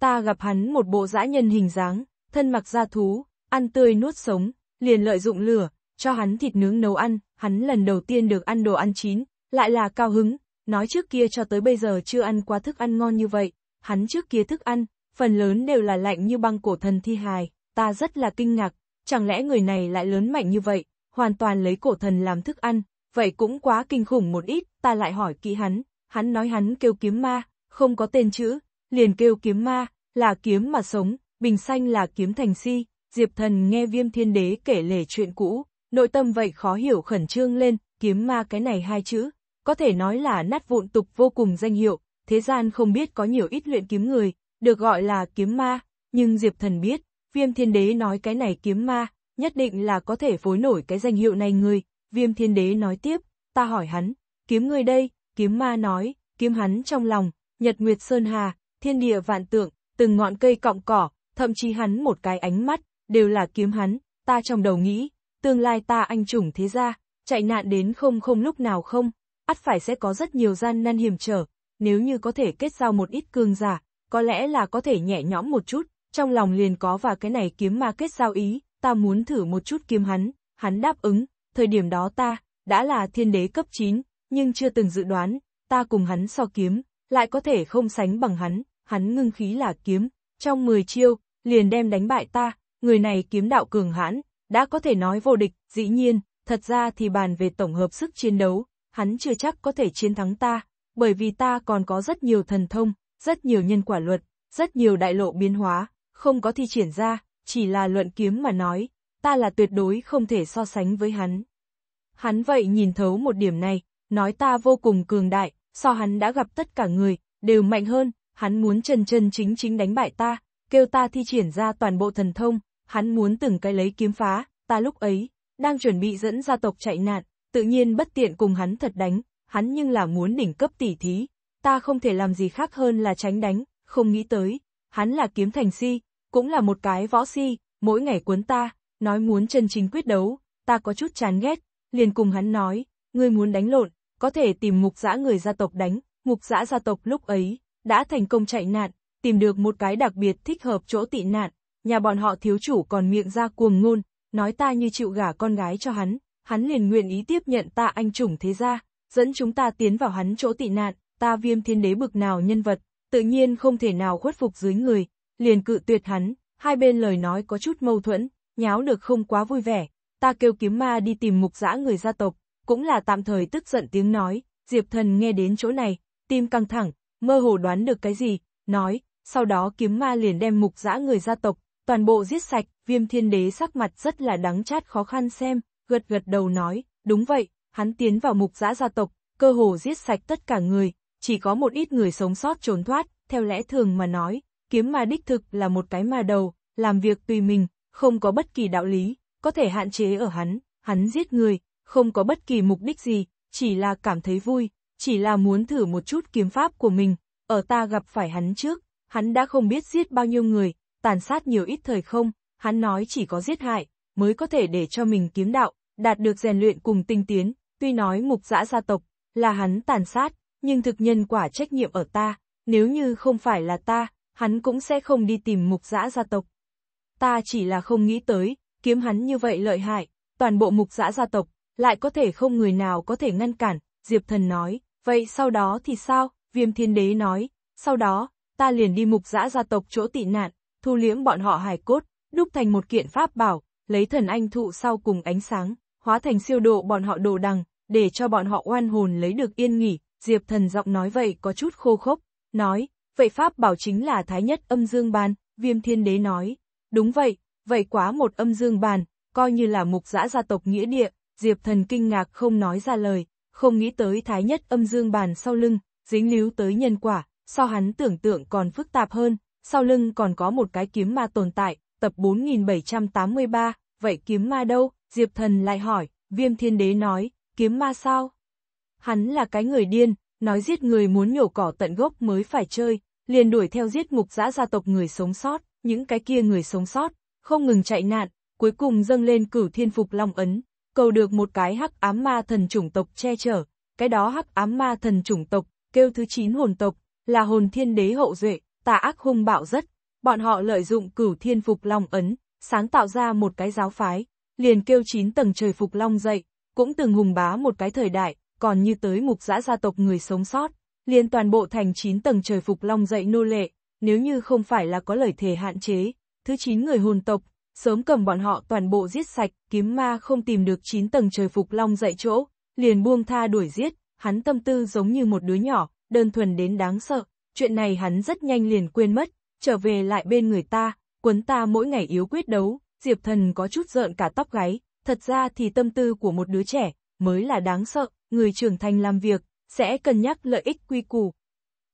Ta gặp hắn một bộ dã nhân hình dáng, thân mặc da thú, ăn tươi nuốt sống, liền lợi dụng lửa, cho hắn thịt nướng nấu ăn, hắn lần đầu tiên được ăn đồ ăn chín, lại là cao hứng, nói trước kia cho tới bây giờ chưa ăn quá thức ăn ngon như vậy, hắn trước kia thức ăn, phần lớn đều là lạnh như băng cổ thần thi hài, ta rất là kinh ngạc, chẳng lẽ người này lại lớn mạnh như vậy, hoàn toàn lấy cổ thần làm thức ăn, vậy cũng quá kinh khủng một ít, ta lại hỏi kỹ hắn, hắn nói hắn kêu kiếm ma, không có tên chữ, liền kêu kiếm ma, là kiếm mà sống, bình xanh là kiếm thành si, Diệp thần nghe viêm thiên đế kể lể chuyện cũ, Nội tâm vậy khó hiểu khẩn trương lên, kiếm ma cái này hai chữ, có thể nói là nát vụn tục vô cùng danh hiệu, thế gian không biết có nhiều ít luyện kiếm người, được gọi là kiếm ma, nhưng Diệp Thần biết, viêm thiên đế nói cái này kiếm ma, nhất định là có thể phối nổi cái danh hiệu này người, viêm thiên đế nói tiếp, ta hỏi hắn, kiếm người đây, kiếm ma nói, kiếm hắn trong lòng, nhật nguyệt sơn hà, thiên địa vạn tượng, từng ngọn cây cọng cỏ, thậm chí hắn một cái ánh mắt, đều là kiếm hắn, ta trong đầu nghĩ, tương lai ta anh chủng thế gia chạy nạn đến không không lúc nào không, ắt phải sẽ có rất nhiều gian nan hiểm trở, nếu như có thể kết giao một ít cường giả, có lẽ là có thể nhẹ nhõm một chút, trong lòng liền có và cái này kiếm ma kết giao ý, ta muốn thử một chút kiếm hắn, hắn đáp ứng, thời điểm đó ta, đã là thiên đế cấp 9, nhưng chưa từng dự đoán, ta cùng hắn so kiếm, lại có thể không sánh bằng hắn, hắn ngưng khí là kiếm, trong 10 chiêu, liền đem đánh bại ta, người này kiếm đạo cường hãn, đã có thể nói vô địch, dĩ nhiên, thật ra thì bàn về tổng hợp sức chiến đấu, hắn chưa chắc có thể chiến thắng ta, bởi vì ta còn có rất nhiều thần thông, rất nhiều nhân quả luật, rất nhiều đại lộ biến hóa, không có thi triển ra, chỉ là luận kiếm mà nói, ta là tuyệt đối không thể so sánh với hắn. Hắn vậy nhìn thấu một điểm này, nói ta vô cùng cường đại, so hắn đã gặp tất cả người, đều mạnh hơn, hắn muốn chân chân chính chính đánh bại ta, kêu ta thi triển ra toàn bộ thần thông, hắn muốn từng cái lấy kiếm phá, ta lúc ấy, đang chuẩn bị dẫn gia tộc chạy nạn, tự nhiên bất tiện cùng hắn thật đánh, hắn nhưng là muốn đỉnh cấp tỉ thí, ta không thể làm gì khác hơn là tránh đánh, không nghĩ tới, hắn là kiếm thành si, cũng là một cái võ si, mỗi ngày cuốn ta, nói muốn chân chính quyết đấu, ta có chút chán ghét, liền cùng hắn nói, ngươi muốn đánh lộn, có thể tìm mục dã người gia tộc đánh, mục dã gia tộc lúc ấy, đã thành công chạy nạn, tìm được một cái đặc biệt thích hợp chỗ tị nạn, nhà bọn họ thiếu chủ còn miệng ra cuồng ngôn, nói ta như chịu gả con gái cho hắn, hắn liền nguyện ý tiếp nhận ta anh chủng thế gia, dẫn chúng ta tiến vào hắn chỗ tị nạn, ta viêm thiên đế bực nào nhân vật, tự nhiên không thể nào khuất phục dưới người, liền cự tuyệt hắn, hai bên lời nói có chút mâu thuẫn, nháo được không quá vui vẻ, ta kêu kiếm ma đi tìm mục dã người gia tộc, cũng là tạm thời tức giận tiếng nói, Diệp thần nghe đến chỗ này, tim căng thẳng, mơ hồ đoán được cái gì, nói, sau đó kiếm ma liền đem mục dã người gia tộc, Toàn bộ giết sạch, viêm thiên đế sắc mặt rất là đắng chát khó khăn xem, gật gật đầu nói, đúng vậy, hắn tiến vào mục giã gia tộc, cơ hồ giết sạch tất cả người, chỉ có một ít người sống sót trốn thoát, theo lẽ thường mà nói, kiếm mà đích thực là một cái mà đầu, làm việc tùy mình, không có bất kỳ đạo lý, có thể hạn chế ở hắn, hắn giết người, không có bất kỳ mục đích gì, chỉ là cảm thấy vui, chỉ là muốn thử một chút kiếm pháp của mình, ở ta gặp phải hắn trước, hắn đã không biết giết bao nhiêu người, tàn sát nhiều ít thời không, hắn nói chỉ có giết hại, mới có thể để cho mình kiếm đạo, đạt được rèn luyện cùng tinh tiến, tuy nói mục dã gia tộc, là hắn tàn sát, nhưng thực nhân quả trách nhiệm ở ta, nếu như không phải là ta, hắn cũng sẽ không đi tìm mục dã gia tộc. Ta chỉ là không nghĩ tới, kiếm hắn như vậy lợi hại, toàn bộ mục dã gia tộc, lại có thể không người nào có thể ngăn cản, Diệp Thần nói, vậy sau đó thì sao, Viêm Thiên Đế nói, sau đó, ta liền đi mục dã gia tộc chỗ tị nạn, thu liễm bọn họ hài cốt, đúc thành một kiện pháp bảo, lấy thần anh thụ sau cùng ánh sáng, hóa thành siêu độ bọn họ đồ đằng, để cho bọn họ oan hồn lấy được yên nghỉ, Diệp thần giọng nói vậy có chút khô khốc, nói, vậy pháp bảo chính là thái nhất âm dương bàn, viêm thiên đế nói, đúng vậy, vậy quá một âm dương bàn, coi như là mục giã gia tộc nghĩa địa, Diệp thần kinh ngạc không nói ra lời, không nghĩ tới thái nhất âm dương bàn sau lưng, dính líu tới nhân quả, so hắn tưởng tượng còn phức tạp hơn, sau lưng còn có một cái kiếm ma tồn tại, tập 4783, vậy kiếm ma đâu? Diệp thần lại hỏi, viêm thiên đế nói, kiếm ma sao? Hắn là cái người điên, nói giết người muốn nhổ cỏ tận gốc mới phải chơi, liền đuổi theo giết mục giã gia tộc người sống sót, những cái kia người sống sót, không ngừng chạy nạn, cuối cùng dâng lên cửu thiên phục long ấn, cầu được một cái hắc ám ma thần chủng tộc che chở, cái đó hắc ám ma thần chủng tộc, kêu thứ 9 hồn tộc, là hồn thiên đế hậu duệ, tà ác hung bạo rất, bọn họ lợi dụng cửu thiên phục long ấn, sáng tạo ra một cái giáo phái, liền kêu chín tầng trời phục long dậy, cũng từng hùng bá một cái thời đại, còn như tới mục dã gia tộc người sống sót, liền toàn bộ thành chín tầng trời phục long dậy nô lệ, nếu như không phải là có lời thề hạn chế, thứ chín người hồn tộc, sớm cầm bọn họ toàn bộ giết sạch, kiếm ma không tìm được chín tầng trời phục long dậy chỗ, liền buông tha đuổi giết, hắn tâm tư giống như một đứa nhỏ, đơn thuần đến đáng sợ, chuyện này hắn rất nhanh liền quên mất, trở về lại bên người ta, quấn ta mỗi ngày yếu quyết đấu, Diệp Thần có chút giận cả tóc gáy, thật ra thì tâm tư của một đứa trẻ, mới là đáng sợ, người trưởng thành làm việc, sẽ cân nhắc lợi ích quy củ.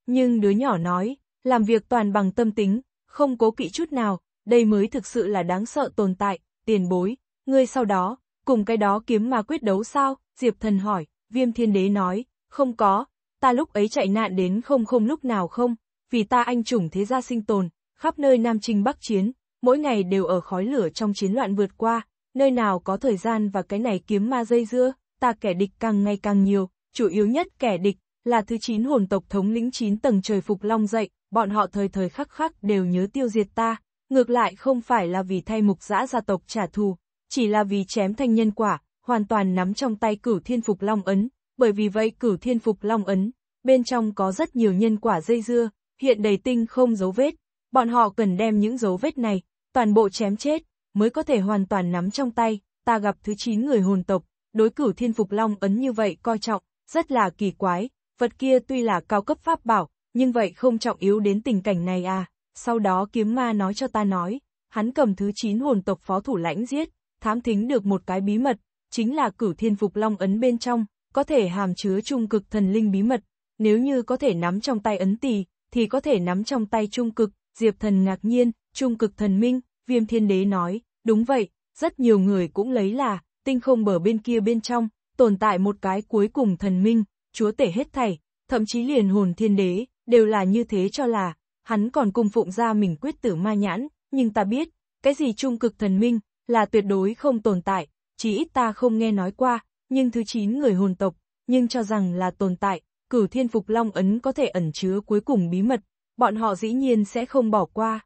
Nhưng đứa nhỏ nói, làm việc toàn bằng tâm tính, không cố kỵ chút nào, đây mới thực sự là đáng sợ tồn tại, tiền bối, ngươi sau đó, cùng cái đó kiếm mà quyết đấu sao, Diệp Thần hỏi, viêm thiên đế nói, không có, ta lúc ấy chạy nạn đến không không lúc nào không, vì ta anh chủng thế gia sinh tồn, khắp nơi Nam Trinh Bắc Chiến, mỗi ngày đều ở khói lửa trong chiến loạn vượt qua, nơi nào có thời gian và cái này kiếm ma dây dưa, ta kẻ địch càng ngày càng nhiều, chủ yếu nhất kẻ địch, là thứ 9 hồn tộc thống lĩnh 9 tầng trời phục long dậy, bọn họ thời thời khắc khắc đều nhớ tiêu diệt ta, ngược lại không phải là vì thay mục dã gia tộc trả thù, chỉ là vì chém thanh nhân quả, hoàn toàn nắm trong tay cửu thiên phục long ấn, bởi vì vậy cửu thiên phục long ấn, bên trong có rất nhiều nhân quả dây dưa, hiện đầy tinh không dấu vết, bọn họ cần đem những dấu vết này, toàn bộ chém chết, mới có thể hoàn toàn nắm trong tay, ta gặp thứ 9 người hồn tộc, đối cửu thiên phục long ấn như vậy coi trọng, rất là kỳ quái, vật kia tuy là cao cấp pháp bảo, nhưng vậy không trọng yếu đến tình cảnh này à, sau đó kiếm ma nói cho ta nói, hắn cầm thứ 9 hồn tộc phó thủ lãnh giết, thám thính được một cái bí mật, chính là cửu thiên phục long ấn bên trong, có thể hàm chứa trung cực thần linh bí mật, nếu như có thể nắm trong tay ấn tỷ, thì có thể nắm trong tay trung cực, Diệp Thần ngạc nhiên, trung cực thần minh, viêm thiên đế nói, đúng vậy, rất nhiều người cũng lấy là, tinh không bờ bên kia bên trong, tồn tại một cái cuối cùng thần minh, chúa tể hết thảy, thậm chí liền hồn thiên đế, đều là như thế cho là, hắn còn cung phụng ra mình quyết tử ma nhãn, nhưng ta biết, cái gì trung cực thần minh, là tuyệt đối không tồn tại, chỉ ít ta không nghe nói qua, nhưng thứ 9 người hồn tộc, nhưng cho rằng là tồn tại, cửu thiên phục long ấn có thể ẩn chứa cuối cùng bí mật, bọn họ dĩ nhiên sẽ không bỏ qua.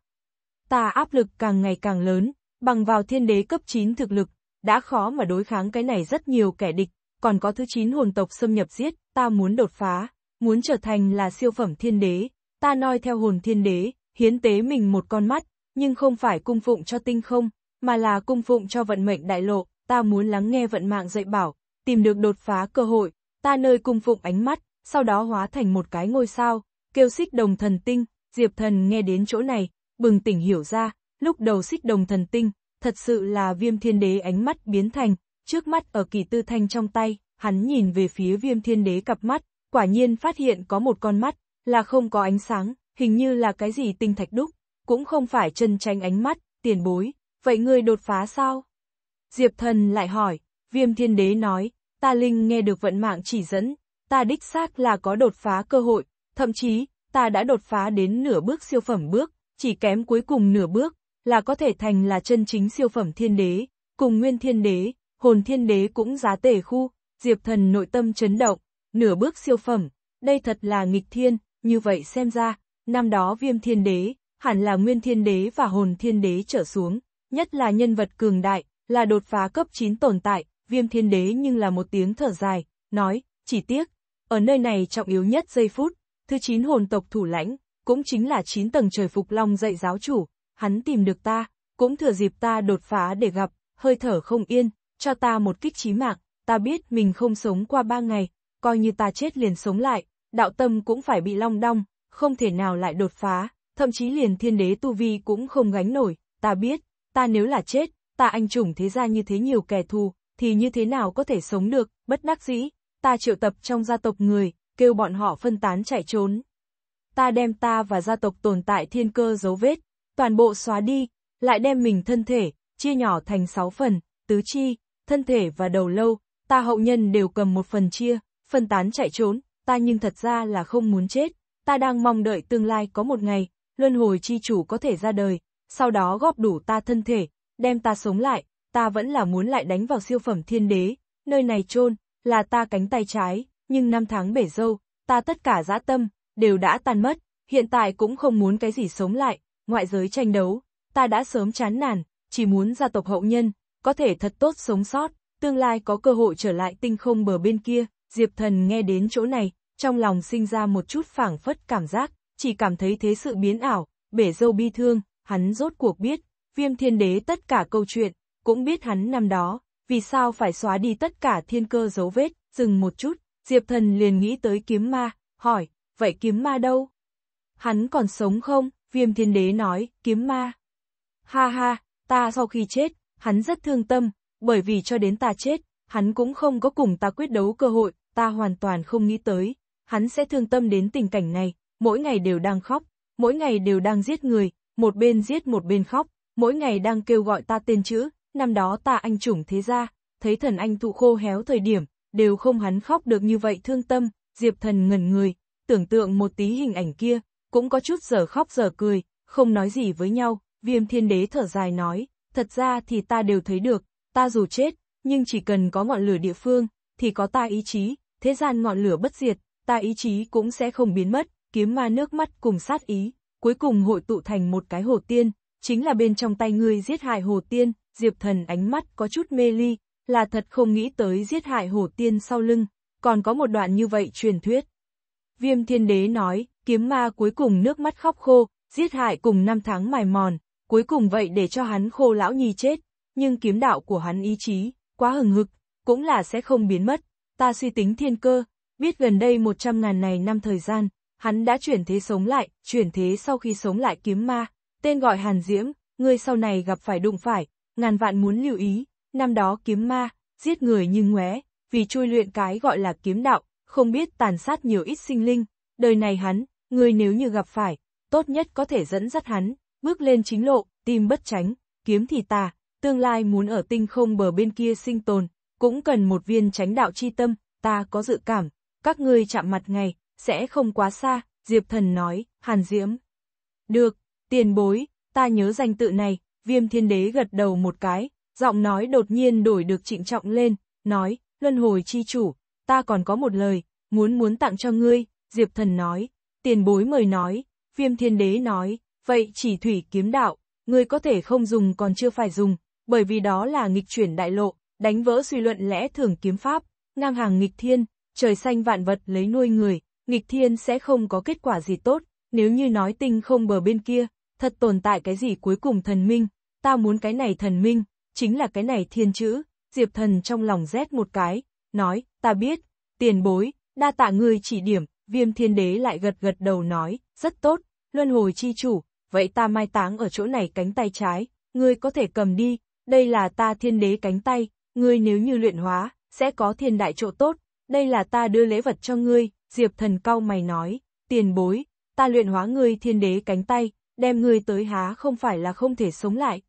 ta áp lực càng ngày càng lớn, bằng vào thiên đế cấp 9 thực lực, đã khó mà đối kháng cái này rất nhiều kẻ địch, còn có thứ 9 hồn tộc xâm nhập giết, ta muốn đột phá, muốn trở thành là siêu phẩm thiên đế, ta noi theo hồn thiên đế, hiến tế mình một con mắt, nhưng không phải cung phụng cho tinh không, mà là cung phụng cho vận mệnh đại lộ, ta muốn lắng nghe vận mạng dạy bảo, tìm được đột phá cơ hội, ta nơi cung phụng ánh mắt, sau đó hóa thành một cái ngôi sao, kêu xích đồng thần tinh, diệp thần nghe đến chỗ này, bừng tỉnh hiểu ra, lúc đầu xích đồng thần tinh, thật sự là viêm thiên đế ánh mắt biến thành, trước mắt ở kỳ tư thanh trong tay, hắn nhìn về phía viêm thiên đế cặp mắt, quả nhiên phát hiện có một con mắt, là không có ánh sáng, hình như là cái gì tinh thạch đúc, cũng không phải chân tranh ánh mắt, tiền bối, vậy người đột phá sao? Diệp thần lại hỏi, viêm thiên đế nói, ta linh nghe được vận mạng chỉ dẫn, ta đích xác là có đột phá cơ hội, thậm chí, ta đã đột phá đến nửa bước siêu phẩm bước, chỉ kém cuối cùng nửa bước, là có thể thành là chân chính siêu phẩm thiên đế, cùng nguyên thiên đế, hồn thiên đế cũng giá tể khu, diệp thần nội tâm chấn động, nửa bước siêu phẩm, đây thật là nghịch thiên, như vậy xem ra, năm đó viêm thiên đế, hẳn là nguyên thiên đế và hồn thiên đế trở xuống, nhất là nhân vật cường đại, là đột phá cấp 9 tồn tại, viêm thiên đế nhưng là một tiếng thở dài, nói, chỉ tiếc, ở nơi này trọng yếu nhất giây phút, thứ chín hồn tộc thủ lãnh, cũng chính là chín tầng trời phục long dạy giáo chủ, hắn tìm được ta, cũng thừa dịp ta đột phá để gặp, hơi thở không yên, cho ta một kích chí mạng, ta biết mình không sống qua ba ngày, coi như ta chết liền sống lại, đạo tâm cũng phải bị long đong, không thể nào lại đột phá, thậm chí liền thiên đế tu vi cũng không gánh nổi, ta biết, ta nếu là chết, ta anh chủng thế ra như thế nhiều kẻ thù, thì như thế nào có thể sống được, bất đắc dĩ, ta triệu tập trong gia tộc người, kêu bọn họ phân tán chạy trốn. Ta đem ta và gia tộc tồn tại thiên cơ dấu vết, toàn bộ xóa đi, lại đem mình thân thể, chia nhỏ thành sáu phần, tứ chi, thân thể và đầu lâu, ta hậu nhân đều cầm một phần chia, phân tán chạy trốn, ta nhưng thật ra là không muốn chết, ta đang mong đợi tương lai có một ngày, luân hồi chi chủ có thể ra đời, sau đó góp đủ ta thân thể, đem ta sống lại, ta vẫn là muốn lại đánh vào siêu phẩm thiên đế, nơi này chôn là ta cánh tay trái, nhưng năm tháng bể dâu, ta tất cả dã tâm, đều đã tan mất, hiện tại cũng không muốn cái gì sống lại, ngoại giới tranh đấu, ta đã sớm chán nản, chỉ muốn gia tộc hậu nhân, có thể thật tốt sống sót, tương lai có cơ hội trở lại tinh không bờ bên kia, Diệp Thần nghe đến chỗ này, trong lòng sinh ra một chút phảng phất cảm giác, chỉ cảm thấy thế sự biến ảo, bể dâu bi thương, hắn rốt cuộc biết, viêm thiên đế tất cả câu chuyện, cũng biết hắn năm đó, vì sao phải xóa đi tất cả thiên cơ dấu vết, dừng một chút, Diệp Thần liền nghĩ tới kiếm ma, hỏi, vậy kiếm ma đâu? Hắn còn sống không? Viêm thiên đế nói, kiếm ma. Ha ha, ta sau khi chết, hắn rất thương tâm, bởi vì cho đến ta chết, hắn cũng không có cùng ta quyết đấu cơ hội, ta hoàn toàn không nghĩ tới, hắn sẽ thương tâm đến tình cảnh này, mỗi ngày đều đang khóc, mỗi ngày đều đang giết người, một bên giết một bên khóc, mỗi ngày đang kêu gọi ta tên chữ, năm đó ta anh chủng thế ra, thấy thần anh tụ khô héo thời điểm, đều không hắn khóc được như vậy thương tâm, diệp thần ngẩn người, tưởng tượng một tí hình ảnh kia, cũng có chút giờ khóc giờ cười, không nói gì với nhau, viêm thiên đế thở dài nói, thật ra thì ta đều thấy được, ta dù chết, nhưng chỉ cần có ngọn lửa địa phương, thì có ta ý chí, thế gian ngọn lửa bất diệt, ta ý chí cũng sẽ không biến mất, kiếm ma nước mắt cùng sát ý, cuối cùng hội tụ thành một cái hồ tiên, chính là bên trong tay ngươi giết hại hồ tiên, Diệp Thần ánh mắt có chút mê ly, là thật không nghĩ tới giết hại hổ tiên sau lưng, còn có một đoạn như vậy truyền thuyết. Viêm thiên đế nói, kiếm ma cuối cùng nước mắt khóc khô, giết hại cùng năm tháng mài mòn, cuối cùng vậy để cho hắn khô lão nhì chết, nhưng kiếm đạo của hắn ý chí, quá hừng hực, cũng là sẽ không biến mất. Ta suy tính thiên cơ, biết gần đây 100 ngàn này năm thời gian, hắn đã chuyển thế sống lại, chuyển thế sau khi sống lại kiếm ma, tên gọi Hàn Diễm, ngươi sau này gặp phải đụng phải, ngàn vạn muốn lưu ý, năm đó kiếm ma, giết người như ngóe, vì chui luyện cái gọi là kiếm đạo, không biết tàn sát nhiều ít sinh linh, đời này hắn, người nếu như gặp phải, tốt nhất có thể dẫn dắt hắn, bước lên chính lộ, tim bất tránh, kiếm thì tà, tương lai muốn ở tinh không bờ bên kia sinh tồn, cũng cần một viên tránh đạo chi tâm, ta có dự cảm, các ngươi chạm mặt ngày, sẽ không quá xa, Diệp Thần nói, Hàn Diễm. Được, tiền bối, ta nhớ danh tự này, viêm thiên đế gật đầu một cái, giọng nói đột nhiên đổi được trịnh trọng lên, nói, luân hồi chi chủ, ta còn có một lời, muốn muốn tặng cho ngươi, Diệp Thần nói, tiền bối mời nói, viêm thiên đế nói, vậy chỉ thủy kiếm đạo, ngươi có thể không dùng còn chưa phải dùng, bởi vì đó là nghịch chuyển đại lộ, đánh vỡ suy luận lẽ thường kiếm pháp, ngang hàng nghịch thiên, trời xanh vạn vật lấy nuôi người, nghịch thiên sẽ không có kết quả gì tốt, nếu như nói tinh không bờ bên kia, thật tồn tại cái gì cuối cùng thần minh, ta muốn cái này thần minh, chính là cái này thiên chữ, diệp thần trong lòng rét một cái, nói, ta biết, tiền bối, đa tạ người chỉ điểm, viêm thiên đế lại gật gật đầu nói, rất tốt, luân hồi chi chủ, vậy ta mai táng ở chỗ này cánh tay trái, ngươi có thể cầm đi, đây là ta thiên đế cánh tay, ngươi nếu như luyện hóa, sẽ có thiên đại chỗ tốt, đây là ta đưa lễ vật cho ngươi, diệp thần cau mày nói, tiền bối, ta luyện hóa ngươi thiên đế cánh tay, đem ngươi tới há không phải là không thể sống lại,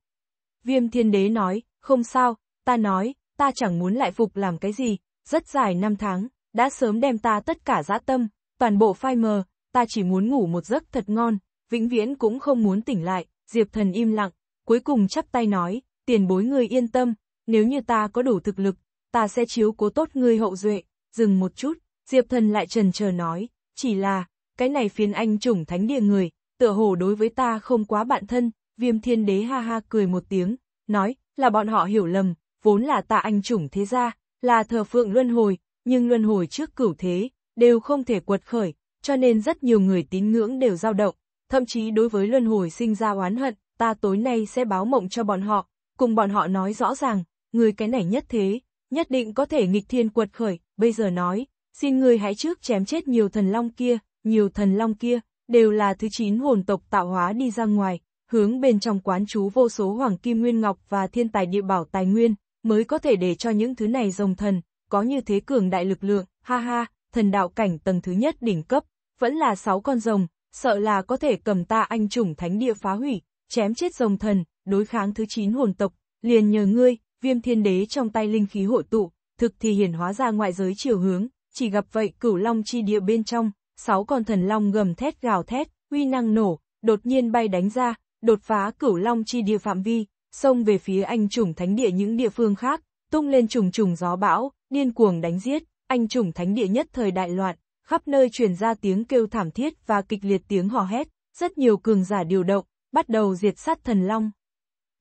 Viêm thiên đế nói, không sao, ta nói, ta chẳng muốn lại phục làm cái gì, rất dài năm tháng, đã sớm đem ta tất cả dã tâm, toàn bộ phai mờ, ta chỉ muốn ngủ một giấc thật ngon, vĩnh viễn cũng không muốn tỉnh lại, Diệp thần im lặng, cuối cùng chắp tay nói, tiền bối người yên tâm, nếu như ta có đủ thực lực, ta sẽ chiếu cố tốt người hậu duệ, dừng một chút, Diệp thần lại trần chờ nói, chỉ là, cái này phiền anh chủng thánh địa người, tựa hồ đối với ta không quá bạn thân, viêm thiên đế ha ha cười một tiếng, nói, là bọn họ hiểu lầm, vốn là tạ anh chủng thế gia, là thờ phượng luân hồi, nhưng luân hồi trước cửu thế, đều không thể quật khởi, cho nên rất nhiều người tín ngưỡng đều dao động, thậm chí đối với luân hồi sinh ra oán hận, ta tối nay sẽ báo mộng cho bọn họ, cùng bọn họ nói rõ ràng, người cái này nhất thế, nhất định có thể nghịch thiên quật khởi, bây giờ nói, xin người hãy trước chém chết nhiều thần long kia, nhiều thần long kia, đều là thứ chín hồn tộc tạo hóa đi ra ngoài, hướng bên trong quán chú vô số hoàng kim nguyên ngọc và thiên tài địa bảo tài nguyên, mới có thể để cho những thứ này rồng thần, có như thế cường đại lực lượng, ha ha, thần đạo cảnh tầng thứ nhất đỉnh cấp, vẫn là sáu con rồng, sợ là có thể cầm ta anh chủng thánh địa phá hủy, chém chết rồng thần, đối kháng thứ 9 hồn tộc, liền nhờ ngươi, viêm thiên đế trong tay linh khí hội tụ, thực thì hiển hóa ra ngoại giới chiều hướng, chỉ gặp vậy cửu long chi địa bên trong, sáu con thần long gầm thét gào thét, uy năng nổ, đột nhiên bay đánh ra, đột phá cửu long chi địa phạm vi, xông về phía anh chủng thánh địa những địa phương khác, tung lên trùng trùng gió bão, điên cuồng đánh giết, anh chủng thánh địa nhất thời đại loạn, khắp nơi truyền ra tiếng kêu thảm thiết và kịch liệt tiếng hò hét, rất nhiều cường giả điều động, bắt đầu diệt sát thần long.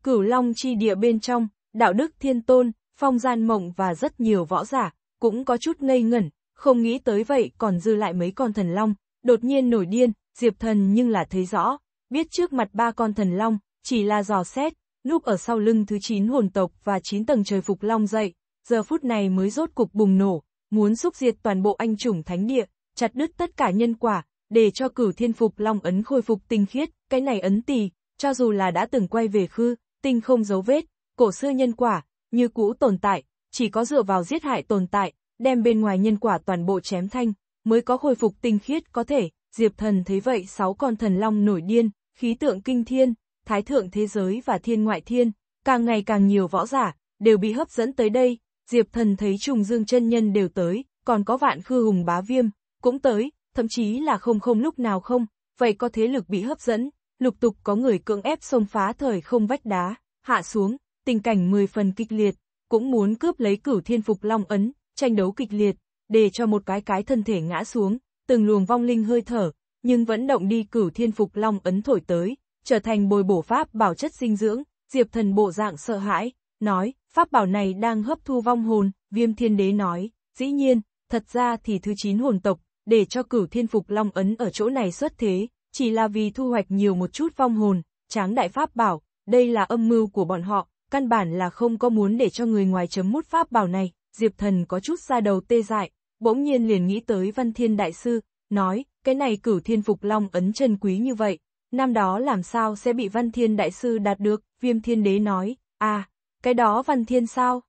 Cửu long chi địa bên trong, đạo đức thiên tôn, phong gian mộng và rất nhiều võ giả, cũng có chút ngây ngẩn, không nghĩ tới vậy còn dư lại mấy con thần long, đột nhiên nổi điên, diệp thần nhưng là thấy rõ, biết trước mặt ba con thần long, chỉ là dò xét, núp ở sau lưng thứ 9 hồn tộc và 9 tầng trời phục long dậy, giờ phút này mới rốt cục bùng nổ, muốn xúc diệt toàn bộ anh chủng thánh địa, chặt đứt tất cả nhân quả, để cho cửu thiên phục long ấn khôi phục tinh khiết, cái này ấn tỳ, cho dù là đã từng quay về khư, tinh không dấu vết, cổ xưa nhân quả, như cũ tồn tại, chỉ có dựa vào giết hại tồn tại, đem bên ngoài nhân quả toàn bộ chém thanh, mới có khôi phục tinh khiết có thể, Diệp thần thấy vậy sáu con thần long nổi điên, khí tượng kinh thiên, thái thượng thế giới và thiên ngoại thiên, càng ngày càng nhiều võ giả, đều bị hấp dẫn tới đây, Diệp Thần thấy trùng dương chân nhân đều tới, còn có vạn khư hùng bá viêm, cũng tới, thậm chí là không không lúc nào không, vậy có thế lực bị hấp dẫn, lục tục có người cưỡng ép xông phá thời không vách đá, hạ xuống, tình cảnh mười phần kịch liệt, cũng muốn cướp lấy cửu thiên phục long ấn, tranh đấu kịch liệt, để cho một cái cái thân thể ngã xuống, từng luồng vong linh hơi thở, nhưng vẫn động đi cửu thiên phục long ấn thổi tới, trở thành bồi bổ pháp bảo chất dinh dưỡng, diệp thần bộ dạng sợ hãi, nói, pháp bảo này đang hấp thu vong hồn, viêm thiên đế nói, dĩ nhiên, thật ra thì thứ 9 hồn tộc, để cho cửu thiên phục long ấn ở chỗ này xuất thế, chỉ là vì thu hoạch nhiều một chút vong hồn, tráng đại pháp bảo, đây là âm mưu của bọn họ, căn bản là không có muốn để cho người ngoài chấm mút pháp bảo này, diệp thần có chút ra đầu tê dại, bỗng nhiên liền nghĩ tới văn thiên đại sư, nói, cái này cửu thiên phục long ấn chân quý như vậy, năm đó làm sao sẽ bị văn thiên đại sư đạt được, viêm thiên đế nói, à, cái đó văn thiên sao?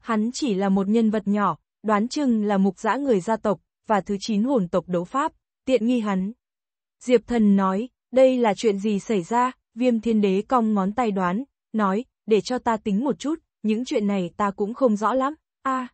Hắn chỉ là một nhân vật nhỏ, đoán chừng là mục dã người gia tộc, và thứ chín hồn tộc đấu pháp, tiện nghi hắn. Diệp thần nói, đây là chuyện gì xảy ra, viêm thiên đế cong ngón tay đoán, nói, để cho ta tính một chút, những chuyện này ta cũng không rõ lắm, a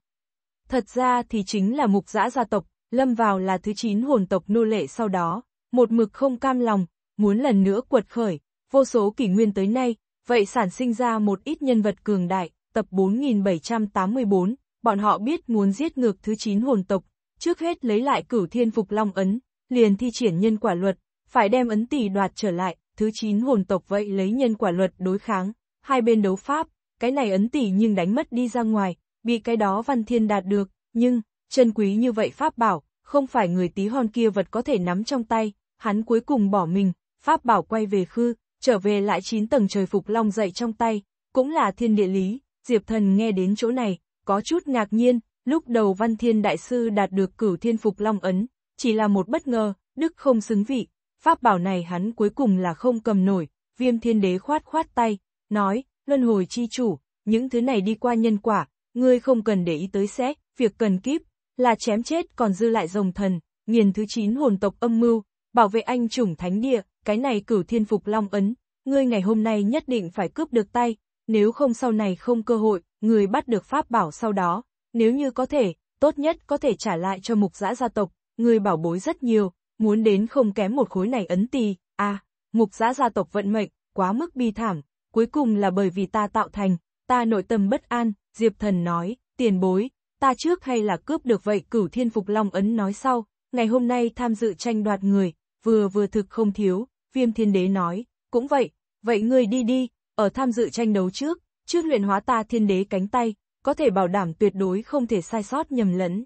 Thật ra thì chính là mục dã gia tộc lâm vào là thứ 9 hồn tộc nô lệ sau đó, một mực không cam lòng, muốn lần nữa quật khởi, vô số kỷ nguyên tới nay, vậy sản sinh ra một ít nhân vật cường đại, tập 4784, bọn họ biết muốn giết ngược thứ 9 hồn tộc, trước hết lấy lại cửu thiên phục long ấn, liền thi triển nhân quả luật, phải đem ấn tỷ đoạt trở lại, thứ 9 hồn tộc vậy lấy nhân quả luật đối kháng, hai bên đấu pháp, cái này ấn tỷ nhưng đánh mất đi ra ngoài, bị cái đó văn thiên đạt được, nhưng, chân quý như vậy pháp bảo, không phải người tí hon kia vật có thể nắm trong tay, hắn cuối cùng bỏ mình, pháp bảo quay về khư, trở về lại chín tầng trời phục long dậy trong tay, cũng là thiên địa lý, Diệp Thần nghe đến chỗ này, có chút ngạc nhiên, lúc đầu Văn Thiên Đại Sư đạt được cửu thiên phục long ấn, chỉ là một bất ngờ, đức không xứng vị, pháp bảo này hắn cuối cùng là không cầm nổi, viêm thiên đế khoát khoát tay, nói, luân hồi chi chủ, những thứ này đi qua nhân quả, ngươi không cần để ý tới xét việc cần kíp, là chém chết còn dư lại rồng thần, nghiền thứ 9 hồn tộc âm mưu, bảo vệ anh chủng thánh địa, cái này cửu thiên phục long ấn, ngươi ngày hôm nay nhất định phải cướp được tay, nếu không sau này không cơ hội, ngươi bắt được pháp bảo sau đó, nếu như có thể, tốt nhất có thể trả lại cho mục giã gia tộc, ngươi bảo bối rất nhiều, muốn đến không kém một khối này ấn tì, à, mục giã gia tộc vận mệnh, quá mức bi thảm, cuối cùng là bởi vì ta tạo thành, ta nội tâm bất an, Diệp Thần nói, tiền bối, ta trước hay là cướp được vậy cửu thiên phục long ấn nói sau, ngày hôm nay tham dự tranh đoạt người, vừa vừa thực không thiếu, viêm thiên đế nói, cũng vậy, vậy ngươi đi đi, ở tham dự tranh đấu trước, trước luyện hóa ta thiên đế cánh tay, có thể bảo đảm tuyệt đối không thể sai sót nhầm lẫn.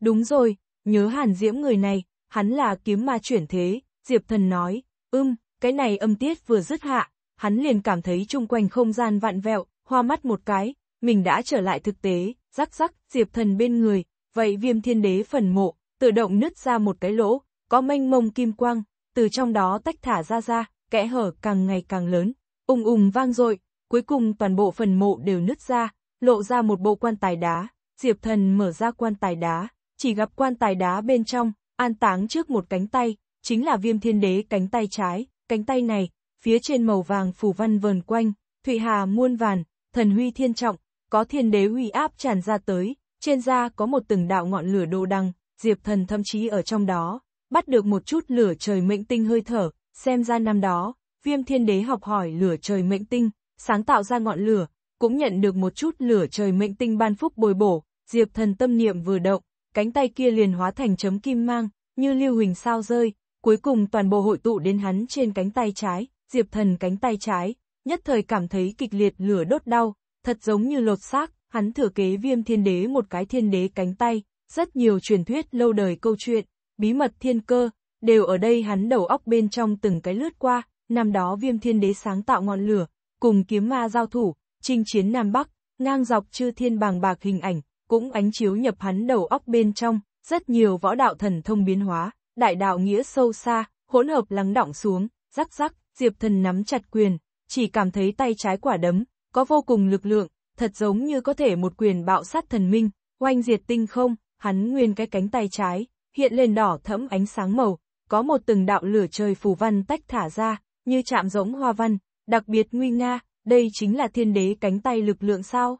Đúng rồi, nhớ hàn diễm người này, hắn là kiếm ma chuyển thế, Diệp Thần nói, ưm, cái này âm tiết vừa dứt hạ, hắn liền cảm thấy chung quanh không gian vạn vẹo, hoa mắt một cái, mình đã trở lại thực tế, rắc rắc, diệp thần bên người, vậy viêm thiên đế phần mộ, tự động nứt ra một cái lỗ, có mênh mông kim quang, từ trong đó tách thả ra ra, kẽ hở càng ngày càng lớn, ùng ùng vang dội, cuối cùng toàn bộ phần mộ đều nứt ra, lộ ra một bộ quan tài đá, diệp thần mở ra quan tài đá, chỉ gặp quan tài đá bên trong, an táng trước một cánh tay, chính là viêm thiên đế cánh tay trái, cánh tay này, phía trên màu vàng phủ văn vờn quanh, thụy hà muôn vàn, thần huy thiên trọng, có thiên đế uy áp tràn ra tới, trên da có một từng đạo ngọn lửa đồ đằng, Diệp Thần thậm chí ở trong đó, bắt được một chút lửa trời mệnh tinh hơi thở, xem ra năm đó, viêm thiên đế học hỏi lửa trời mệnh tinh, sáng tạo ra ngọn lửa, cũng nhận được một chút lửa trời mệnh tinh ban phúc bồi bổ, Diệp Thần tâm niệm vừa động, cánh tay kia liền hóa thành chấm kim mang, như lưu huỳnh sao rơi, cuối cùng toàn bộ hội tụ đến hắn trên cánh tay trái, Diệp Thần cánh tay trái, nhất thời cảm thấy kịch liệt lửa đốt đau, thật giống như lột xác, hắn thừa kế viêm thiên đế một cái thiên đế cánh tay, rất nhiều truyền thuyết lâu đời câu chuyện, bí mật thiên cơ, đều ở đây hắn đầu óc bên trong từng cái lướt qua, năm đó viêm thiên đế sáng tạo ngọn lửa, cùng kiếm ma giao thủ, chinh chiến Nam Bắc, ngang dọc chư thiên bàng bạc hình ảnh, cũng ánh chiếu nhập hắn đầu óc bên trong, rất nhiều võ đạo thần thông biến hóa, đại đạo nghĩa sâu xa, hỗn hợp lắng đọng xuống, rắc rắc, Diệp thần nắm chặt quyền, chỉ cảm thấy tay trái quả đấm, có vô cùng lực lượng, thật giống như có thể một quyền bạo sát thần minh, oanh diệt tinh không, hắn nguyên cái cánh tay trái, hiện lên đỏ thẫm ánh sáng màu, có một từng đạo lửa trời phù văn tách thả ra, như chạm rỗng hoa văn, đặc biệt nguy nga, đây chính là thiên đế cánh tay lực lượng sao.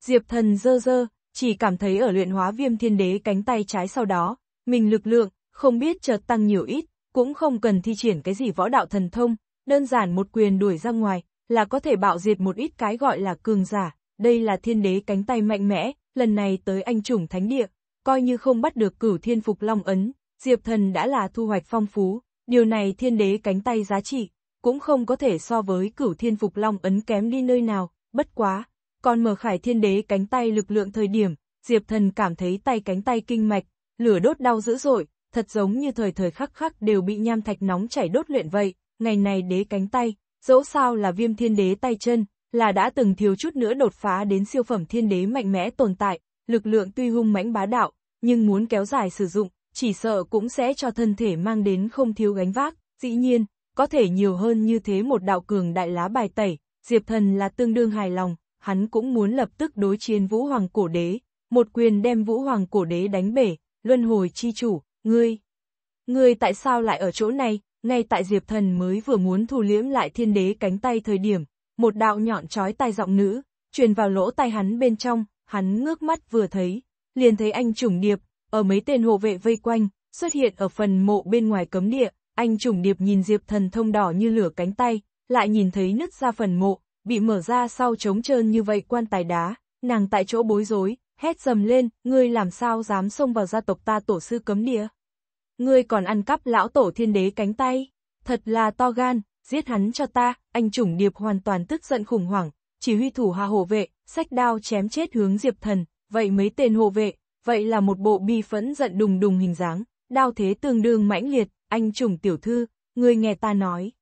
Diệp thần dơ dơ, chỉ cảm thấy ở luyện hóa viêm thiên đế cánh tay trái sau đó, mình lực lượng, không biết chợt tăng nhiều ít, cũng không cần thi triển cái gì võ đạo thần thông, đơn giản một quyền đuổi ra ngoài, là có thể bạo diệt một ít cái gọi là cường giả, đây là thiên đế cánh tay mạnh mẽ, lần này tới anh chủng thánh địa, coi như không bắt được cửu thiên phục long ấn, Diệp Thần đã là thu hoạch phong phú, điều này thiên đế cánh tay giá trị, cũng không có thể so với cửu thiên phục long ấn kém đi nơi nào, bất quá, còn mở khải thiên đế cánh tay lực lượng thời điểm, Diệp Thần cảm thấy tay cánh tay kinh mạch, lửa đốt đau dữ dội, thật giống như thời thời khắc khắc đều bị nham thạch nóng chảy đốt luyện vậy, ngày này đế cánh tay, dẫu sao là viêm thiên đế tay chân, là đã từng thiếu chút nữa đột phá đến siêu phẩm thiên đế mạnh mẽ tồn tại, lực lượng tuy hung mãnh bá đạo, nhưng muốn kéo dài sử dụng, chỉ sợ cũng sẽ cho thân thể mang đến không thiếu gánh vác, dĩ nhiên, có thể nhiều hơn như thế một đạo cường đại lá bài tẩy, Diệp Thần là tương đương hài lòng, hắn cũng muốn lập tức đối chiến Vũ Hoàng Cổ Đế, một quyền đem Vũ Hoàng Cổ Đế đánh bể, luân hồi chi chủ, ngươi. Ngươi tại sao lại ở chỗ này, ngay tại Diệp Thần mới vừa muốn thu liễm lại thiên đế cánh tay thời điểm, một đạo nhọn trói tai giọng nữ, truyền vào lỗ tai hắn bên trong, hắn ngước mắt vừa thấy, liền thấy anh trùng điệp, ở mấy tên hộ vệ vây quanh, xuất hiện ở phần mộ bên ngoài cấm địa, anh trùng điệp nhìn Diệp Thần thông đỏ như lửa cánh tay, lại nhìn thấy nứt ra phần mộ, bị mở ra sau trống trơn như vậy quan tài đá, nàng tại chỗ bối rối, hét dầm lên, ngươi làm sao dám xông vào gia tộc ta tổ sư cấm địa ngươi còn ăn cắp lão tổ thiên đế cánh tay, thật là to gan, giết hắn cho ta, anh chủng điệp hoàn toàn tức giận khủng hoảng, chỉ huy thủ hòa hộ vệ, sách đao chém chết hướng diệp thần, vậy mấy tên hộ vệ, vậy là một bộ bi phẫn giận đùng đùng hình dáng, đao thế tương đương mãnh liệt, anh chủng tiểu thư, ngươi nghe ta nói.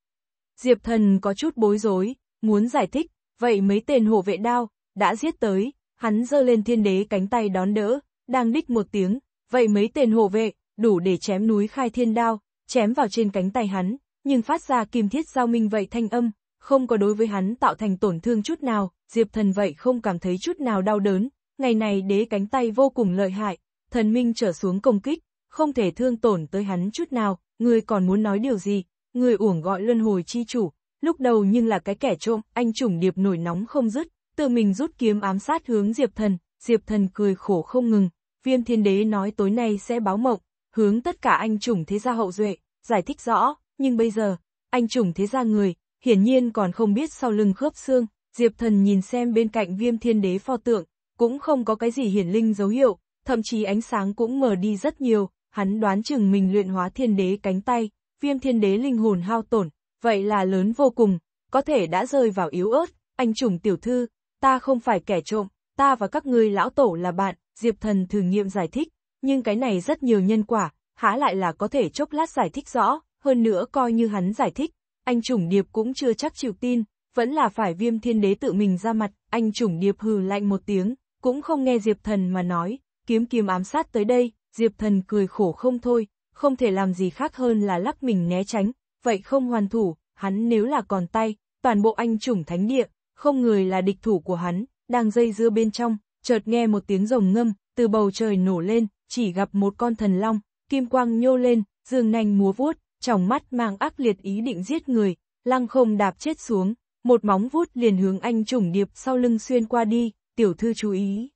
Diệp thần có chút bối rối, muốn giải thích, vậy mấy tên hộ vệ đao, đã giết tới, hắn dơ lên thiên đế cánh tay đón đỡ, đang đích một tiếng, vậy mấy tên hộ vệ, đủ để chém núi khai thiên đao, chém vào trên cánh tay hắn, nhưng phát ra kim thiết giao minh vậy thanh âm, không có đối với hắn tạo thành tổn thương chút nào, Diệp Thần vậy không cảm thấy chút nào đau đớn, ngày này đế cánh tay vô cùng lợi hại, thần minh trở xuống công kích, không thể thương tổn tới hắn chút nào, người còn muốn nói điều gì, người uổng gọi luân hồi chi chủ, lúc đầu nhưng là cái kẻ trộm, anh chủng điệp nổi nóng không dứt, tự mình rút kiếm ám sát hướng Diệp Thần, Diệp Thần cười khổ không ngừng, viêm thiên đế nói tối nay sẽ báo mộng, hướng tất cả anh chủng thế gia hậu duệ, giải thích rõ, nhưng bây giờ, anh chủng thế gia người, hiển nhiên còn không biết sau lưng khớp xương, Diệp Thần nhìn xem bên cạnh viêm thiên đế pho tượng, cũng không có cái gì hiển linh dấu hiệu, thậm chí ánh sáng cũng mờ đi rất nhiều, hắn đoán chừng mình luyện hóa thiên đế cánh tay, viêm thiên đế linh hồn hao tổn, vậy là lớn vô cùng, có thể đã rơi vào yếu ớt, anh chủng tiểu thư, ta không phải kẻ trộm, ta và các ngươi lão tổ là bạn, Diệp Thần thử nghiệm giải thích, nhưng cái này rất nhiều nhân quả, há lại là có thể chốc lát giải thích rõ, hơn nữa coi như hắn giải thích, anh chủng điệp cũng chưa chắc chịu tin, vẫn là phải viêm thiên đế tự mình ra mặt, anh chủng điệp hừ lạnh một tiếng, cũng không nghe Diệp Thần mà nói, kiếm kiếm ám sát tới đây, Diệp Thần cười khổ không thôi, không thể làm gì khác hơn là lắc mình né tránh, vậy không hoàn thủ, hắn nếu là còn tay, toàn bộ anh chủng thánh địa, không người là địch thủ của hắn, đang dây dưa bên trong, chợt nghe một tiếng rồng ngâm, từ bầu trời nổ lên, chỉ gặp một con thần long, kim quang nhô lên, dương nanh múa vuốt, trong mắt mang ác liệt ý định giết người, lăng không đạp chết xuống, một móng vuốt liền hướng anh trùng điệp sau lưng xuyên qua đi, tiểu thư chú ý.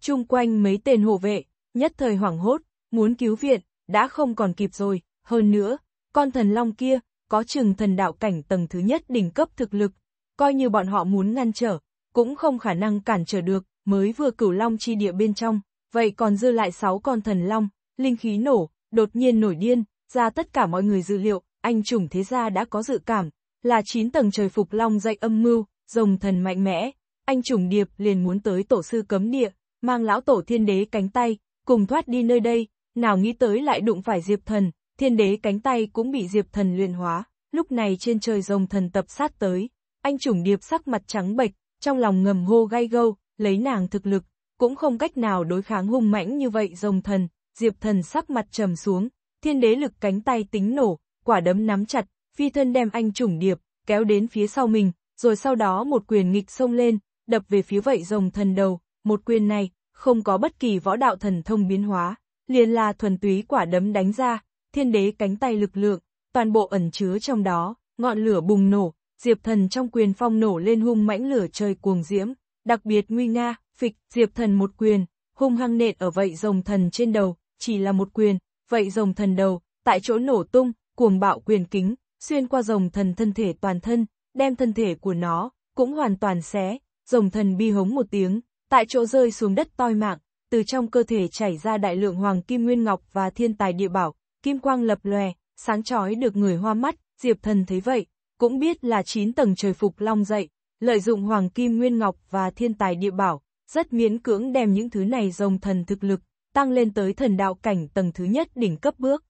Trung quanh mấy tên hộ vệ, nhất thời hoảng hốt, muốn cứu viện, đã không còn kịp rồi, hơn nữa, con thần long kia, có chừng thần đạo cảnh tầng thứ nhất đỉnh cấp thực lực, coi như bọn họ muốn ngăn trở, cũng không khả năng cản trở được, mới vừa cửu long chi địa bên trong, vậy còn dư lại 6 con thần long, linh khí nổ, đột nhiên nổi điên, ra tất cả mọi người dự liệu, anh chủng thế gia đã có dự cảm, là 9 tầng trời phục long dạy âm mưu, rồng thần mạnh mẽ, anh chủng điệp liền muốn tới tổ sư cấm địa, mang lão tổ thiên đế cánh tay, cùng thoát đi nơi đây, nào nghĩ tới lại đụng phải diệp thần, thiên đế cánh tay cũng bị diệp thần luyện hóa, lúc này trên trời rồng thần tập sát tới, anh chủng điệp sắc mặt trắng bệch, trong lòng ngầm hô gai gâu, lấy nàng thực lực, cũng không cách nào đối kháng hung mãnh như vậy rồng thần, diệp thần sắc mặt trầm xuống, thiên đế lực cánh tay tính nổ, quả đấm nắm chặt, phi thân đem anh trùng điệp, kéo đến phía sau mình, rồi sau đó một quyền nghịch xông lên, đập về phía vậy rồng thần đầu, một quyền này, không có bất kỳ võ đạo thần thông biến hóa, liền là thuần túy quả đấm đánh ra, thiên đế cánh tay lực lượng, toàn bộ ẩn chứa trong đó, ngọn lửa bùng nổ, diệp thần trong quyền phong nổ lên hung mãnh lửa trời cuồng diễm, đặc biệt nguy nga, phịch, diệp thần một quyền, hung hăng nện ở vậy rồng thần trên đầu, chỉ là một quyền, vậy rồng thần đầu, tại chỗ nổ tung, cuồng bạo quyền kính, xuyên qua rồng thần thân thể toàn thân, đem thân thể của nó, cũng hoàn toàn xé, rồng thần bi hống một tiếng, tại chỗ rơi xuống đất toi mạng, từ trong cơ thể chảy ra đại lượng hoàng kim nguyên ngọc và thiên tài địa bảo, kim quang lập lòe, sáng chói được người hoa mắt, diệp thần thấy vậy, cũng biết là 9 tầng trời phục long dậy, lợi dụng hoàng kim nguyên ngọc và thiên tài địa bảo, rất miễn cưỡng đem những thứ này rồng thần thực lực, tăng lên tới thần đạo cảnh tầng thứ nhất đỉnh cấp bước.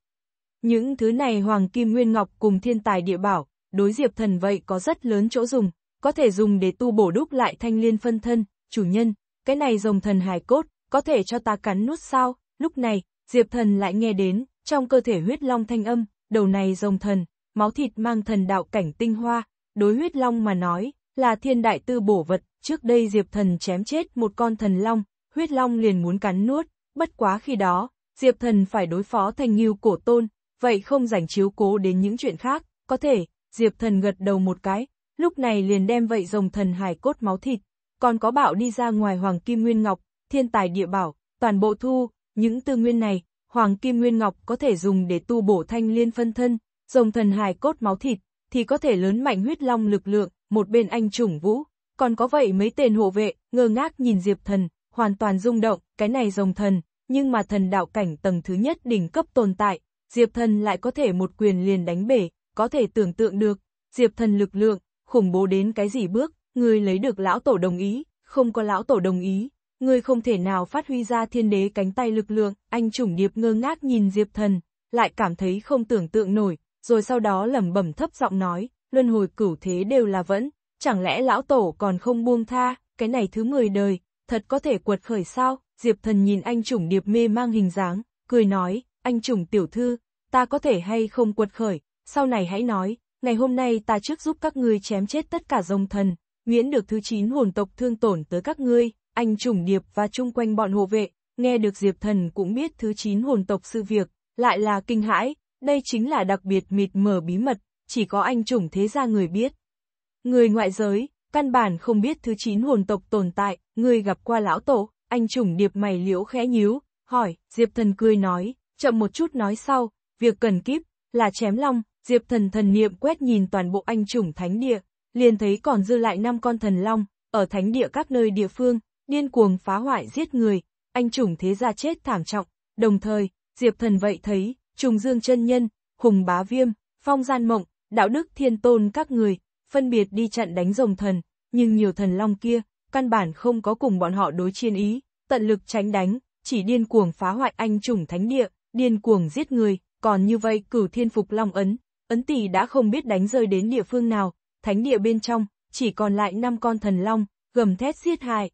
Những thứ này hoàng kim nguyên ngọc cùng thiên tài địa bảo, đối diệp thần vậy có rất lớn chỗ dùng, có thể dùng để tu bổ đúc lại thanh liên phân thân, chủ nhân, cái này rồng thần hài cốt, có thể cho ta cắn nút sao, lúc này, diệp thần lại nghe đến, trong cơ thể huyết long thanh âm, đầu này rồng thần, máu thịt mang thần đạo cảnh tinh hoa, đối huyết long mà nói, là thiên đại tư bổ vật, trước đây Diệp Thần chém chết một con thần long, huyết long liền muốn cắn nuốt, bất quá khi đó, Diệp Thần phải đối phó thành nghiêu cổ tôn, vậy không rảnh chiếu cố đến những chuyện khác, có thể, Diệp Thần gật đầu một cái, lúc này liền đem vậy rồng thần hài cốt máu thịt, còn có bảo đi ra ngoài Hoàng Kim Nguyên Ngọc, thiên tài địa bảo, toàn bộ thu, những tư nguyên này, Hoàng Kim Nguyên Ngọc có thể dùng để tu bổ thanh liên phân thân, rồng thần hài cốt máu thịt, thì có thể lớn mạnh huyết long lực lượng, một bên anh chủng vũ, còn có vậy mấy tên hộ vệ, ngơ ngác nhìn Diệp Thần, hoàn toàn rung động, cái này rồng thần, nhưng mà thần đạo cảnh tầng thứ nhất đỉnh cấp tồn tại, Diệp Thần lại có thể một quyền liền đánh bể, có thể tưởng tượng được, Diệp Thần lực lượng, khủng bố đến cái gì bước, người lấy được lão tổ đồng ý, không có lão tổ đồng ý, người không thể nào phát huy ra thiên đế cánh tay lực lượng, anh chủng điệp ngơ ngác nhìn Diệp Thần, lại cảm thấy không tưởng tượng nổi, rồi sau đó lẩm bẩm thấp giọng nói, luân hồi cửu thế đều là vẫn, chẳng lẽ lão tổ còn không buông tha, cái này thứ 10 đời, thật có thể quật khởi sao, Diệp thần nhìn anh chủng điệp mê mang hình dáng, cười nói, anh chủng tiểu thư, ta có thể hay không quật khởi, sau này hãy nói, ngày hôm nay ta trước giúp các ngươi chém chết tất cả dòng thần, miễn được thứ 9 hồn tộc thương tổn tới các ngươi, anh chủng điệp và chung quanh bọn hộ vệ, nghe được Diệp thần cũng biết thứ 9 hồn tộc sự việc, lại là kinh hãi, đây chính là đặc biệt mịt mở bí mật, chỉ có anh chủng thế gia người biết. Người ngoại giới, căn bản không biết thứ chín hồn tộc tồn tại, người gặp qua lão tổ, anh trùng điệp mày liễu khẽ nhíu, hỏi, Diệp thần cười nói, chậm một chút nói sau, việc cần kíp, là chém long, Diệp thần thần niệm quét nhìn toàn bộ anh trùng thánh địa, liền thấy còn dư lại năm con thần long, ở thánh địa các nơi địa phương, điên cuồng phá hoại giết người, anh trùng thế ra chết thảm trọng, đồng thời, Diệp thần vậy thấy, trùng dương chân nhân, hùng bá viêm, phong gian mộng, đạo đức thiên tôn các người, phân biệt đi chặn đánh rồng thần, nhưng nhiều thần long kia, căn bản không có cùng bọn họ đối chiến ý, tận lực tránh đánh, chỉ điên cuồng phá hoại anh chủng thánh địa, điên cuồng giết người, còn như vậy cửu thiên phục long ấn, ấn tỷ đã không biết đánh rơi đến địa phương nào, thánh địa bên trong, chỉ còn lại 5 con thần long, gầm thét giết hại,